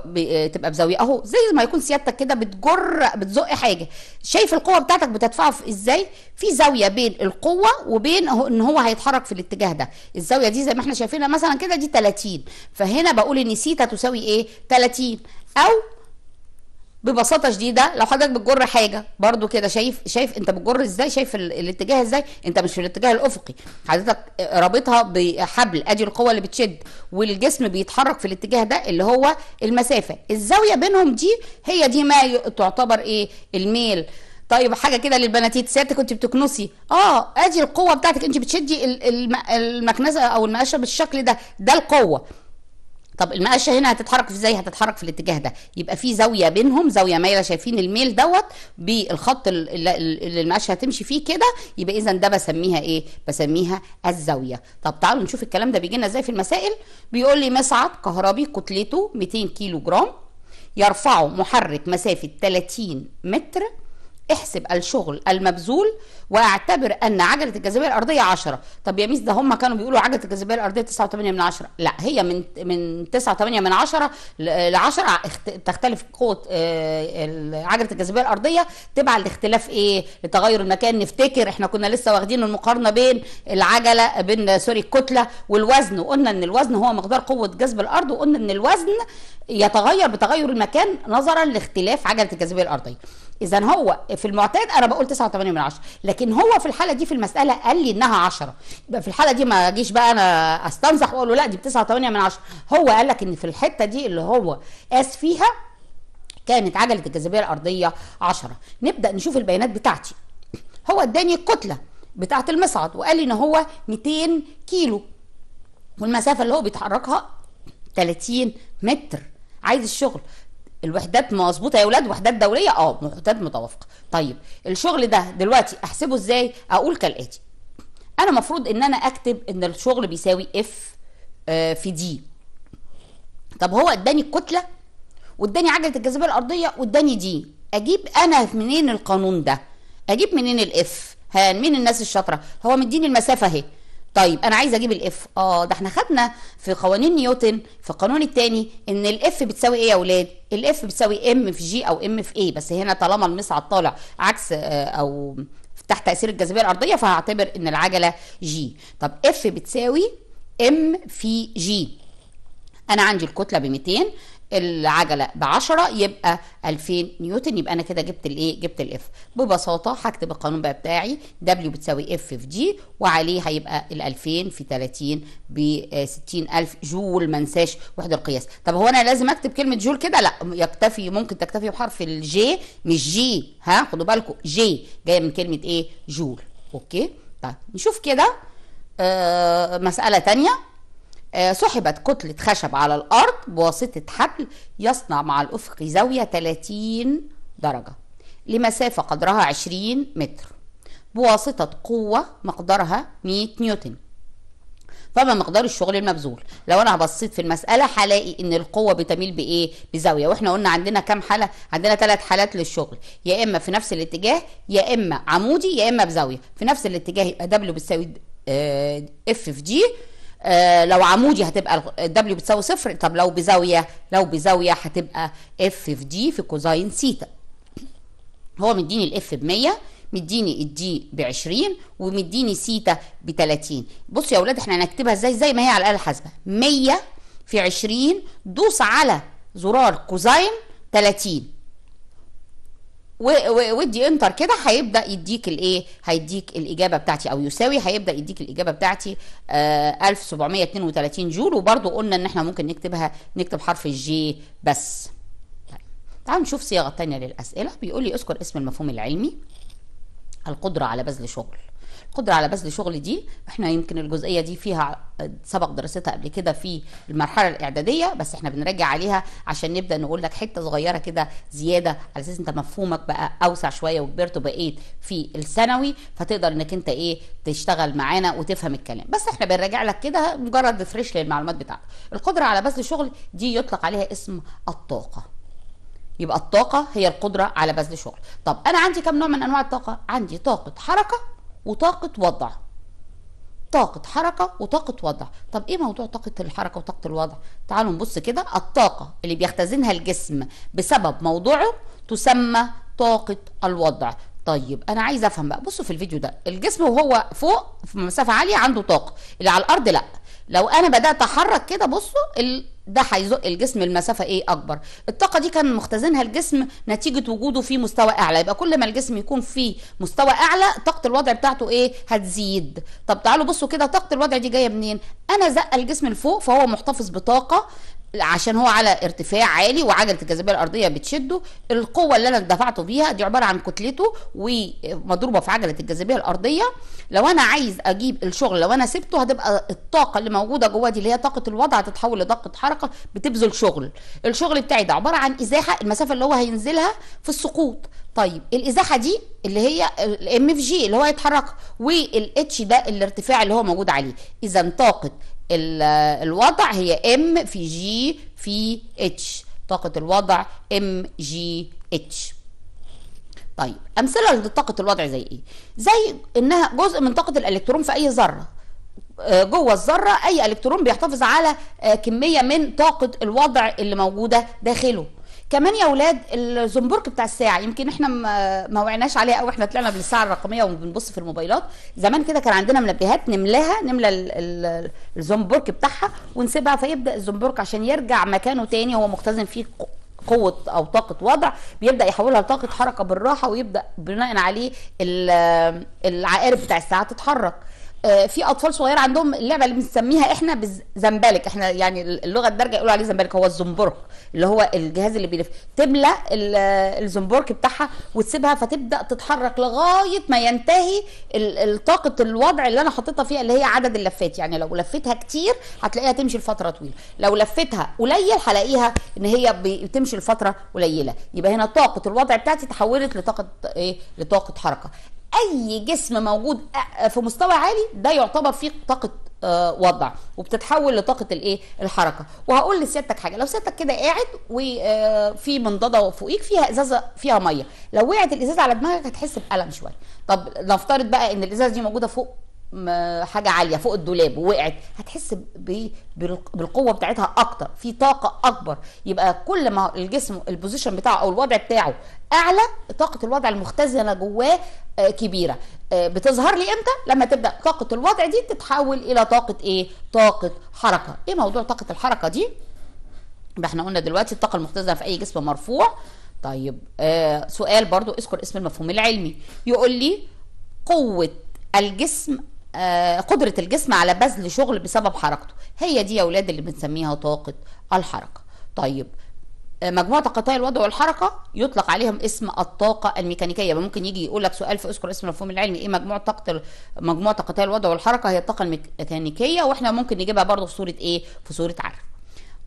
تبقى بزاويه اهو زي ما يكون سيادتك كده بتجر بتزق حاجه شايف القوه بتاعتك بتدفعها ازاي في زاويه بين القوه وبين ان هو هيتحرك في الاتجاه ده الزاويه دي زي ما احنا شايفينها مثلا كده دي 30 فهنا بقول ان سيتا تساوي ايه 30 او ببساطه شديده لو حضرتك بتجر حاجه برضو كده شايف شايف انت بتجر ازاي شايف الاتجاه ازاي انت مش في الاتجاه الافقي حضرتك رابطها بحبل ادي القوه اللي بتشد والجسم بيتحرك في الاتجاه ده اللي هو المسافه الزاويه بينهم دي هي دي ما تعتبر ايه الميل طيب حاجه كده للبناتيت سيادتك كنت بتكنسي اه ادي القوه بتاعتك انت بتشدي المكنسه او المقاشه بالشكل ده ده القوه طب المقاشة هنا هتتحرك في ازاي هتتحرك في الاتجاه ده يبقى في زاويه بينهم زاويه مايله شايفين الميل دوت بالخط اللي المقاشة هتمشي فيه كده يبقى اذا ده بسميها ايه بسميها الزاويه طب تعالوا نشوف الكلام ده بيجي لنا ازاي في المسائل بيقول لي مصعد كهربي كتلته 200 كيلو جرام يرفعه محرك مسافه 30 متر احسب الشغل المبذول واعتبر ان عجله الجاذبيه الارضيه 10 طب يا ميس ده هم كانوا بيقولوا عجله الجاذبيه الارضيه 9.8 من 10 لا هي من من 9.8 من 10 ل 10 تختلف قوه آه، عجله الجاذبيه الارضيه تبع لاختلاف ايه لتغير المكان نفتكر احنا كنا لسه واخدين المقارنه بين العجله بين سوري الكتله والوزن وقلنا ان الوزن هو مقدار قوه جذب الارض وقلنا ان الوزن يتغير بتغير المكان نظرا لاختلاف عجله الجاذبيه الارضيه اذا هو في المعتاد انا بقول 9.8 من 10 لكن هو في الحاله دي في المساله قال لي انها 10 يبقى في الحاله دي ما اجيش بقى انا استنصح واقول له لا دي 9.8 من 10 هو قال لك ان في الحته دي اللي هو قاس فيها كانت عجله الجاذبيه الارضيه 10 نبدا نشوف البيانات بتاعتي هو اداني الكتله بتاعه المصعد وقال لي ان هو 200 كيلو والمسافه اللي هو بيتحركها 30 متر عايز الشغل الوحدات مظبوطه يا اولاد وحدات دوريه اه وحدات متوافقه طيب الشغل ده دلوقتي احسبه ازاي اقول كالاتي انا المفروض ان انا اكتب ان الشغل بيساوي اف آه، في دي طب هو اداني الكتله واداني عجله الجاذبيه الارضيه واداني دي اجيب انا منين القانون ده اجيب منين الاف ها مين الناس الشاطره هو مديني المسافه اهي طيب انا عايزه اجيب الاف اه ده احنا خدنا في قوانين نيوتن في القانون الثاني ان الاف بتساوي ايه يا اولاد الاف بتساوي ام في جي او ام في اي بس هنا طالما المصعد طالع عكس آه، او تحت تاثير الجاذبيه الارضيه فهعتبر ان العجله جي طب اف بتساوي ام في جي انا عندي الكتله ب 200 العجله ب 10 يبقى 2000 نيوتن يبقى انا كده جبت الايه جبت الاف ببساطه هكتب القانون بقى بتاعي دبليو بتساوي اف في جي وعليه هيبقى ال 2000 في 30 ب 60000 جول ما انساش وحده القياس طب هو انا لازم اكتب كلمه جول كده لا يكتفي ممكن تكتفي بحرف الجي مش جي ها خدوا بالكم جي جايه من كلمه ايه جول اوكي طيب نشوف كده آه مساله ثانيه آه، سحبت كتلة خشب على الأرض بواسطة حبل يصنع مع الأفق زاوية 30 درجة لمسافة قدرها 20 متر بواسطة قوة مقدارها 100 نيوتن فما مقدار الشغل المبذول لو انا بصيت في المساله هلاقي ان القوه بتميل بايه بزاويه واحنا قلنا عندنا كام حاله عندنا ثلاث حالات للشغل يا اما في نفس الاتجاه يا اما عمودي يا اما بزاويه في نفس الاتجاه يبقى دبليو بتساوي اف آه، في جي آه، لو عمودي هتبقى الدبليو بتساوي صفر طب لو بزاويه لو بزاويه هتبقى اف في دي في كوزاين سيتا هو مديني الاف ب 100 مديني الدي ب 20 ومديني سيتا ب 30 بصوا يا اولاد احنا هنكتبها ازاي زي ما هي على الاله الحاسبه 100 في 20 دوس على زرار كوزاين 30 ودي انتر كده هيبدا يديك الايه هيديك الاجابه بتاعتي او يساوي هيبدا يديك الاجابه بتاعتي آه 1732 جول وبرده قلنا ان احنا ممكن نكتبها نكتب حرف الجي بس يعني تعال تعالوا نشوف صياغه ثانيه للاسئله بيقول لي اذكر اسم المفهوم العلمي القدره على بذل شغل قدره على بذل شغل دي احنا يمكن الجزئيه دي فيها سبق دراستها قبل كده في المرحله الاعداديه بس احنا بنرجع عليها عشان نبدا نقول لك حته صغيره كده زياده على اساس انت مفهومك بقى اوسع شويه وكبرت وبقيت في الثانوي فتقدر انك انت ايه تشتغل معانا وتفهم الكلام بس احنا بنراجع لك كده مجرد فريش للمعلومات بتاعتك القدره على بذل شغل دي يطلق عليها اسم الطاقه يبقى الطاقه هي القدره على بذل شغل طب انا عندي كم نوع من انواع الطاقه عندي طاقه حركه وطاقة وضع طاقة حركة وطاقة وضع طب ايه موضوع طاقة الحركة وطاقة الوضع تعالوا نبص كده الطاقة اللي بيختزنها الجسم بسبب موضوعه تسمى طاقة الوضع طيب انا عايزه افهم بقى بصوا في الفيديو ده الجسم وهو فوق في مسافه عاليه عنده طاقه اللي على الارض لا لو انا بدات احرك كده بصوا ده هيزق الجسم المسافه ايه اكبر الطاقه دي كان مختزنها الجسم نتيجه وجوده في مستوى اعلى يبقى كل ما الجسم يكون في مستوى اعلى طاقه الوضع بتاعته ايه هتزيد طب تعالوا بصوا كده طاقه الوضع دي جايه منين انا زق الجسم لفوق فهو محتفظ بطاقه عشان هو على ارتفاع عالي وعجله الجاذبيه الارضيه بتشده القوه اللي انا دفعته بيها دي عباره عن كتلته ومضروبه في عجله الجاذبيه الارضيه لو انا عايز اجيب الشغل لو انا سبته هتبقى الطاقه اللي موجوده جوا دي اللي هي طاقه الوضع هتتحول لطاقه حركه بتبذل شغل الشغل بتاعي ده عباره عن ازاحه المسافه اللي هو هينزلها في السقوط طيب الازاحه دي اللي هي الام اف جي اللي هو يتحرك والاتش ده الارتفاع اللي هو موجود عليه اذا طاقه الوضع هي ام في جي في اتش طاقة الوضع ام جي اتش طيب امثله لطاقه الوضع زي ايه زي انها جزء من طاقه الالكترون في اي ذره آه، جوه الذره اي الكترون بيحتفظ على آه، كميه من طاقه الوضع اللي موجوده داخله كمان يا اولاد الزنبرك بتاع الساعه يمكن احنا ما وعناش عليها قوي احنا طلعنا بالساعه الرقميه وبنبص في الموبايلات زمان كده كان عندنا منبهات نملاها نملى الزنبرك بتاعها ونسيبها فيبدا الزنبرك عشان يرجع مكانه تاني هو مختزن فيه قوه او طاقه وضع بيبدا يحولها لطاقه حركه بالراحه ويبدا بناء عليه العقارب بتاع الساعه تتحرك آه، في اطفال صغيره عندهم اللعبه اللي بنسميها احنا بالزمبلك احنا يعني اللغه الدارجه يقولوا عليه زمبلك هو الزنبرك اللي هو الجهاز اللي بيلف تملى الزنبرك بتاعها وتسيبها فتبدا تتحرك لغايه ما ينتهي طاقه الوضع اللي انا حطيتها فيها اللي هي عدد اللفات يعني لو لفتها كتير هتلاقيها تمشي لفتره طويله لو لفتها قليل هلاقيها ان هي بتمشي لفتره قليله يبقى هنا طاقه الوضع بتاعتي تحولت لطاقه ايه لطاقه حركه اي جسم موجود في مستوى عالي ده يعتبر فيه طاقه آه، وضع وبتتحول لطاقه الايه الحركه وهقول لسيادتك حاجه لو سيادتك كده قاعد وفي آه، منضده فوقيك فيها ازازه فيها ميه لو وقعت الازازه على دماغك هتحس بالم شويه طب نفترض بقى ان الازازه دي موجوده فوق حاجه عاليه فوق الدولاب ووقعت هتحس بالقوه بتاعتها اكتر في طاقه اكبر يبقى كل ما الجسم البوزيشن بتاعه او الوضع بتاعه اعلى طاقه الوضع المختزنه جواه آه، كبيره آه، بتظهر لي امتى لما تبدا طاقه الوضع دي تتحول الى طاقه ايه طاقه حركه ايه موضوع طاقه الحركه دي احنا قلنا دلوقتي الطاقه المختزنه في اي جسم مرفوع طيب آه سؤال برضو اذكر اسم المفهوم العلمي يقول لي قوه الجسم آه قدره الجسم على بذل شغل بسبب حركته هي دي يا اولاد اللي بنسميها طاقه الحركه طيب مجموعه القطايا الوضع والحركه يطلق عليهم اسم الطاقه الميكانيكيه ممكن يجي يقول لك سؤال فاذكر اسم المفهوم العلمي ايه مجموعه طاقه مجموعه القطايا الوضع والحركه هي الطاقه الميكانيكيه واحنا ممكن نجيبها برضه في صوره ايه في صوره عرف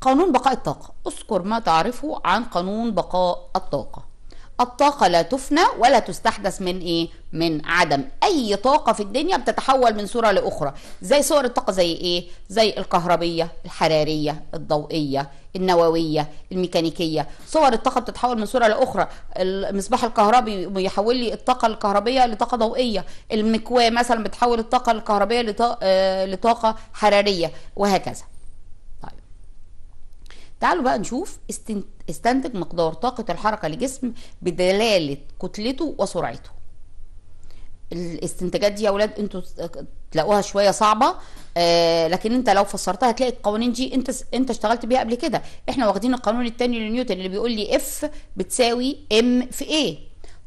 قانون بقاء الطاقه اذكر ما تعرفه عن قانون بقاء الطاقه الطاقة لا تفنى ولا تستحدث من ايه؟ من عدم، أي طاقة في الدنيا بتتحول من صورة لأخرى، زي صور الطاقة زي ايه؟ زي الكهربية، الحرارية، الضوئية، النوويه الميكانيكيه صور الطاقه بتتحول من صوره لاخرى المصباح الكهربي بيحول لي الطاقه الكهربيه لطاقه ضوئيه المكواه مثلا بتحول الطاقه الكهربيه آه، لطاقه حراريه وهكذا طيب تعالوا بقى نشوف استنتج مقدار طاقه الحركه لجسم بدلاله كتلته وسرعته الاستنتاجات دي يا اولاد انتوا تلاقوها شويه صعبه آه لكن انت لو فسرتها هتلاقي القوانين دي انت انت اشتغلت بيها قبل كده احنا واخدين القانون الثاني لنيوتن اللي بيقول لي اف بتساوي ام في ايه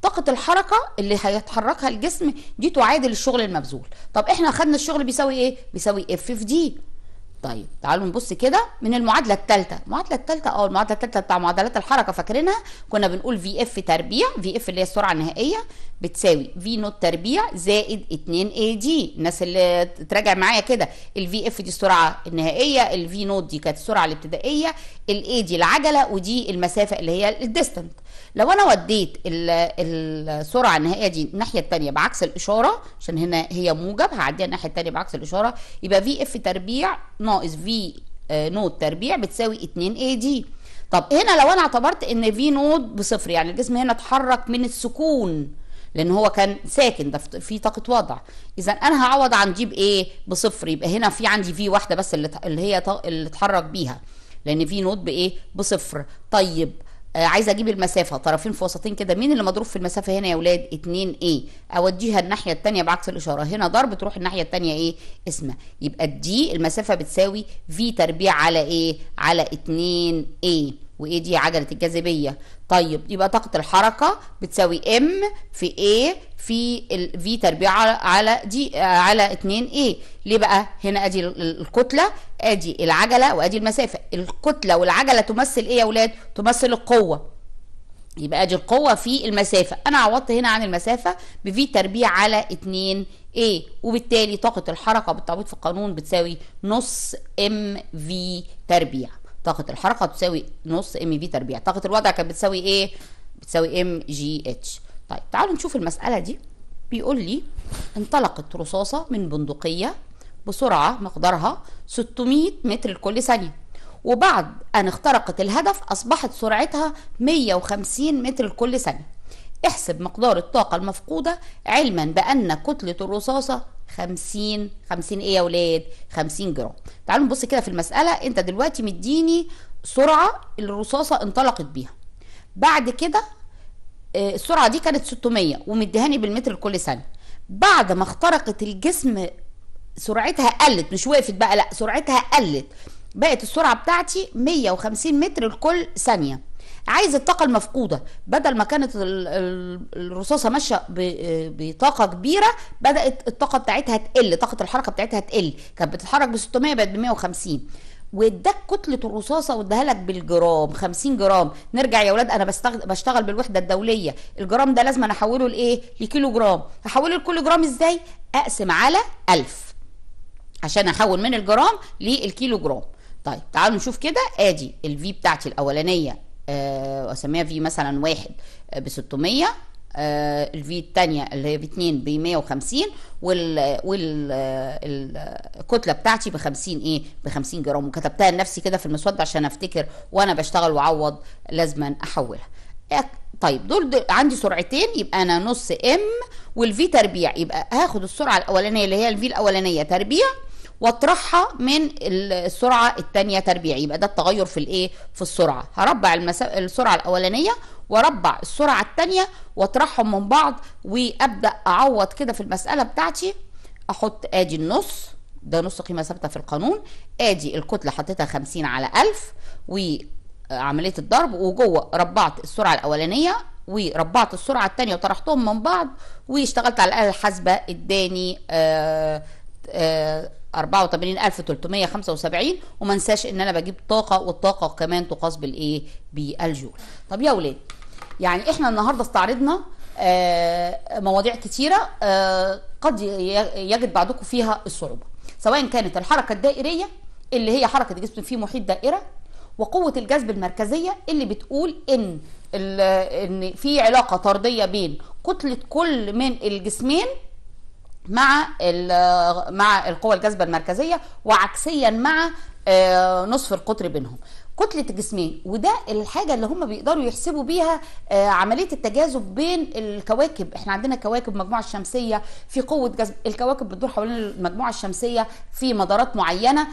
طاقة الحركة اللي هيتحركها الجسم دي تعادل الشغل المبذول طب احنا خدنا الشغل بيساوي ايه بيساوي اف في دي طيب تعالوا نبص كده من المعادله الثالثه المعادله الثالثه اه المعادله الثالثه بتاع معادلات الحركه فاكرينها كنا بنقول في اف تربيع في اف اللي هي السرعه النهائيه بتساوي في نوت تربيع زائد 2 اي دي الناس اللي تراجع معايا كده الفي اف دي السرعه النهائيه الفي نوت دي كانت السرعه الابتدائيه الاي دي العجله ودي المسافه اللي هي الديستنت لو انا وديت السرعه النهائيه دي الناحيه الثانيه بعكس الاشاره عشان هنا هي موجب هعديها الناحيه الثانيه بعكس الاشاره يبقى في اف تربيع ناقص ناقص في آه، نود تربيع بتساوي 2 اي دي طب هنا لو انا اعتبرت ان في نود بصفر يعني الجسم هنا اتحرك من السكون لان هو كان ساكن ده في طاقه وضع اذا انا هعوض عن دي بايه بصفر يبقى هنا في عندي في واحده بس اللي هي اللي اتحرك بيها لان في نود بايه بصفر طيب آه، عايزه اجيب المسافه طرفين في وسطين كده مين اللي مضروب في المسافه هنا يا اولاد 2 ايه اوديها الناحيه الثانيه بعكس الاشاره هنا ضرب تروح الناحيه الثانيه ايه اسمها يبقى دي المسافه بتساوي في تربيع على ايه على 2 ايه وايه دي عجله الجاذبيه طيب يبقى طاقه الحركه بتساوي ام في ايه في في تربيع على دي على 2 ايه ليه بقى هنا ادي الكتله ادي العجله وادي المسافه الكتله والعجله تمثل ايه يا اولاد تمثل القوه يبقى ادي القوه في المسافه انا عوضت هنا عن المسافه بفي تربيع على 2 ايه وبالتالي طاقه الحركه بالتعويض في القانون بتساوي نص ام في تربيع طاقه الحركه بتساوي نص ام في تربيع طاقه الوضع كانت بتساوي ايه بتساوي ام جي اتش طيب تعالوا نشوف المساله دي بيقول لي انطلقت رصاصه من بندقيه بسرعة مقدارها 600 متر لكل ثانية وبعد أن اخترقت الهدف أصبحت سرعتها 150 متر لكل ثانية احسب مقدار الطاقة المفقودة علما بأن كتلة الرصاصة 50 50 ايه يا ولاد 50 جرام تعالوا نبص كده في المسألة انت دلوقتي مديني سرعة الرصاصة انطلقت بيها بعد كده آه، السرعة دي كانت 600 ومديهاني بالمتر لكل ثانية بعد ما اخترقت الجسم سرعتها قلت مش وقفت بقى لا سرعتها قلت بقت السرعه بتاعتي 150 متر لكل ثانيه عايز الطاقه المفقوده بدل ما كانت الرصاصه ماشيه بطاقه كبيره بدات الطاقه بتاعتها تقل طاقه الحركه بتاعتها تقل كانت بتتحرك ب 600 بقت ب 150 واداك كتله الرصاصه واداها لك بالجرام 50 جرام نرجع يا اولاد انا بشتغل بالوحده الدوليه الجرام ده لازم انا احوله لايه لكيلو جرام هحوله لكل جرام ازاي اقسم على 1000 عشان احول من الجرام للكيلو جرام طيب تعالوا نشوف كده ادي الفي بتاعتي الاولانيه آه، اسميها في مثلا واحد ب 600 آه الفي آه، الثانيه اللي هي ب 2 ب 150 وال والكتله آه، بتاعتي ب 50 ايه ب 50 جرام وكتبتها لنفسي كده في المسود عشان افتكر وانا بشتغل واعوض لازما احولها طيب دول, دول عندي سرعتين يبقى انا نص ام والفي تربيع يبقى هاخد السرعه الاولانيه اللي هي الفي الاولانيه تربيع واطرحها من السرعه الثانيه تربيعي يبقى ده التغير في الايه في السرعه هربع المسا... السرعه الاولانيه واربع السرعه الثانيه واطرحهم من بعض وابدا اعوض كده في المساله بتاعتي احط ادي النص ده نص قيمه ثابته في القانون ادي الكتله حطيتها 50 على 1000 وعمليه الضرب وجوه ربعت السرعه الاولانيه وربعت السرعه الثانيه وطرحتهم من بعض واشتغلت على الاله الحاسبه اداني آآ آه، آآ آه، 84375 وما انساش ان انا بجيب طاقه والطاقه كمان تقاس بالايه بالجول طب يا اولاد يعني احنا النهارده استعرضنا آه، مواضيع كتيره آه، قد يجد بعضكم فيها الصعوبه سواء كانت الحركه الدائريه اللي هي حركه جسم في محيط دائره وقوه الجذب المركزيه اللي بتقول ان ان في علاقه طرديه بين كتله كل من الجسمين مع مع القوى الجاذبه المركزيه وعكسيا مع آه، نصف القطر بينهم كتلة الجسمين وده الحاجة اللي هم بيقدروا يحسبوا بيها آه، عملية التجاذب بين الكواكب احنا عندنا كواكب مجموعة الشمسية في قوة جذب الكواكب بتدور حوالين المجموعة الشمسية في مدارات معينة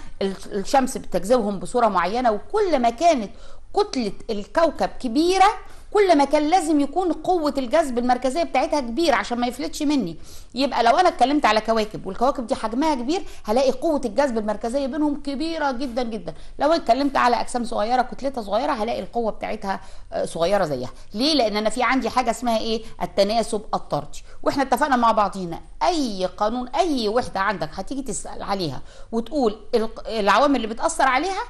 الشمس بتجذبهم بصورة معينة وكل ما كانت كتلة الكوكب كبيرة كل ما كان لازم يكون قوه الجذب المركزيه بتاعتها كبير عشان ما يفلتش مني يبقى لو انا اتكلمت على كواكب والكواكب دي حجمها كبير هلاقي قوه الجذب المركزيه بينهم كبيره جدا جدا لو اتكلمت على اجسام صغيره كتلتها صغيره هلاقي القوه بتاعتها آه، صغيره زيها ليه لان انا في عندي حاجه اسمها ايه التناسب الطردي واحنا اتفقنا مع بعضينا اي قانون اي وحده عندك هتيجي تسال عليها وتقول العوامل اللي بتاثر عليها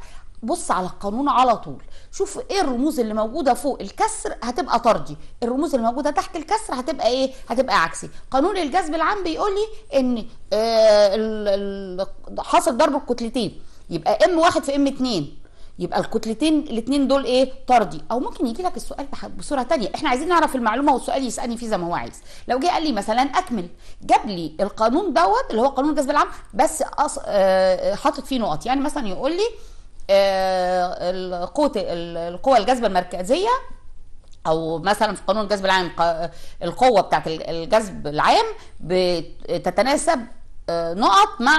بص على القانون على طول شوف ايه الرموز اللي موجوده فوق الكسر هتبقى طردي الرموز اللي موجوده تحت الكسر هتبقى ايه هتبقى عكسي قانون الجذب العام بيقول لي ان آه حاصل ضرب الكتلتين يبقى ام واحد في ام اتنين يبقى الكتلتين الاثنين دول ايه طردي او ممكن يجي لك السؤال بصوره تانية احنا عايزين نعرف المعلومه والسؤال يسالني فيه زي ما هو عايز لو جه قال لي مثلا اكمل جاب لي القانون دوت اللي هو قانون الجذب العام بس أص... آه حاطط فيه نقط يعني مثلا يقول لي آه، قوه القوه الجاذبه المركزيه او مثلا في قانون الجذب العام القوه بتاعه الجذب العام بتتناسب آه، نقط مع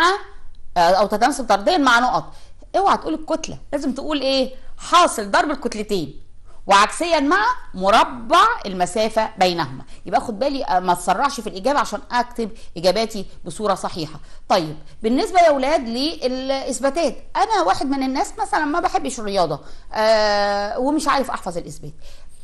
آه، او تتناسب طرديا مع نقط اوعى تقول الكتله لازم تقول ايه حاصل ضرب الكتلتين وعكسيا مع مربع المسافه بينهما يبقى خد بالي آه، ما تسرعش في الاجابه عشان اكتب اجاباتي بصوره صحيحه طيب بالنسبه يا اولاد للاثباتات انا واحد من الناس مثلا ما بحبش الرياضه آه ومش عارف احفظ الاثبات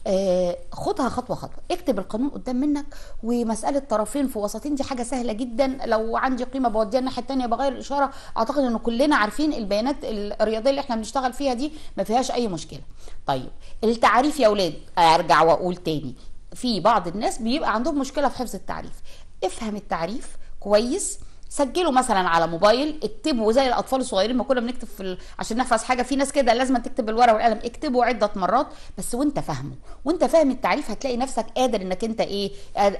آه، خدها خطوه خطوه اكتب القانون قدام منك ومساله طرفين في وسطين دي حاجه سهله جدا لو عندي قيمه بوديها الناحيه الثانيه بغير الاشاره اعتقد ان كلنا عارفين البيانات الرياضيه اللي احنا بنشتغل فيها دي ما فيهاش اي مشكله طيب التعريف يا اولاد ارجع واقول تاني في بعض الناس بيبقى عندهم مشكله في حفظ التعريف افهم التعريف كويس سجله مثلا على موبايل اكتبه زي الاطفال الصغيرين ما كنا بنكتب في ال... عشان نحفظ حاجه في ناس كده لازم تكتب بالورقه والقلم اكتبه عده مرات بس وانت فاهمه وانت فاهم التعريف هتلاقي نفسك قادر انك انت ايه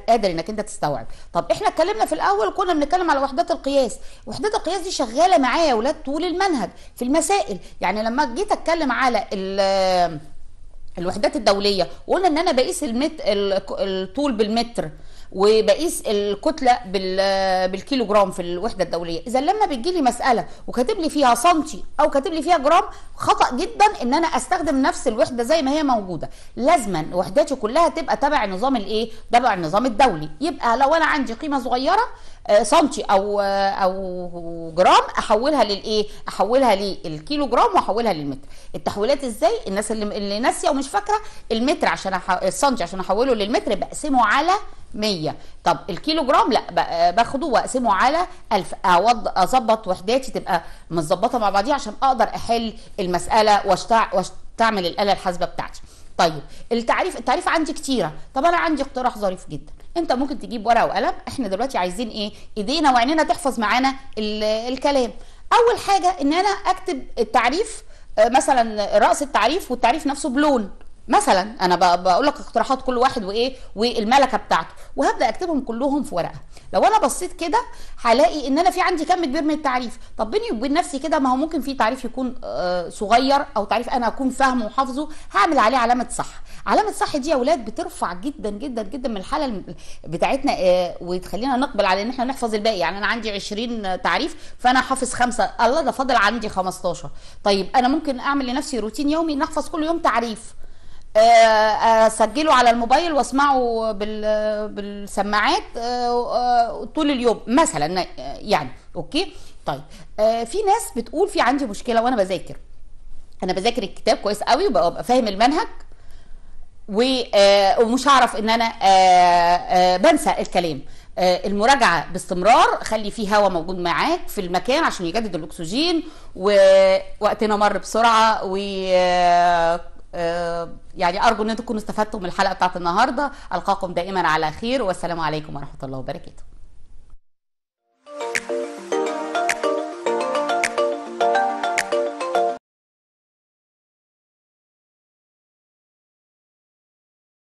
قادر انك انت تستوعب طب احنا اتكلمنا في الاول كنا بنتكلم على وحدات القياس وحدات القياس دي شغاله معايا يا اولاد طول المنهج في المسائل يعني لما جيت اتكلم على ال... الوحدات الدوليه وقلنا ان انا بقيس المت... الطول بالمتر وبقيس الكتله بالكيلو جرام في الوحده الدوليه اذا لما بتجي لي مساله وكاتب لي فيها سنتي او كاتب لي فيها جرام خطا جدا ان انا استخدم نفس الوحده زي ما هي موجوده لازما وحداتي كلها تبقى تبع نظام الايه تبع النظام الدولي يبقى لو انا عندي قيمه صغيره آه، سنتي او آه، او جرام احولها للايه احولها للكيلو جرام واحولها للمتر التحويلات ازاي الناس اللي اللي ناسيه ومش فاكره المتر عشان السنتي عشان احوله للمتر بقسمه على 100 طب الكيلو جرام لا باخده واقسمه على 1000 اظبط وحداتي تبقى متظبطه مع بعضيها عشان اقدر احل المساله واستعمل الاله الحاسبه بتاعتي طيب التعريف التعريف عندي كتيره طب انا عندي اقتراح ظريف جدا انت ممكن تجيب ورقه وقلم احنا دلوقتي عايزين ايه ايدينا وعينينا تحفظ معانا الكلام اول حاجه ان انا اكتب التعريف آه، مثلا راس التعريف والتعريف نفسه بلون مثلا انا بقول لك اقتراحات كل واحد وايه والملكه بتاعته وهبدا اكتبهم كلهم في ورقه لو انا بصيت كده هلاقي ان انا في عندي كم كبير من التعريف طب بيني وبين نفسي كده ما هو ممكن في تعريف يكون آه، صغير او تعريف انا اكون فاهمه وحافظه هعمل عليه علامه صح علامه صح دي يا اولاد بترفع جدا جدا جدا من الحاله بتاعتنا آه، وتخلينا نقبل على ان احنا نحفظ الباقي يعني انا عندي 20 تعريف فانا حافظ خمسه الله ده فاضل عندي 15 طيب انا ممكن اعمل لنفسي روتين يومي ان احفظ كل يوم تعريف اسجله على الموبايل واسمعه بالسماعات آه، طول اليوم مثلا يعني اوكي طيب آه، في ناس بتقول في عندي مشكله وانا بذاكر انا بذاكر الكتاب كويس قوي وببقى فاهم المنهج آه، ومش هعرف ان انا بنسى الكلام المراجعه باستمرار خلي في هواء موجود معاك في المكان عشان يجدد الاكسجين ووقتنا مر بسرعه و آه، يعني ارجو ان تكونوا استفدتوا من الحلقه بتاعت النهارده القاكم دائما على خير والسلام عليكم ورحمه الله وبركاته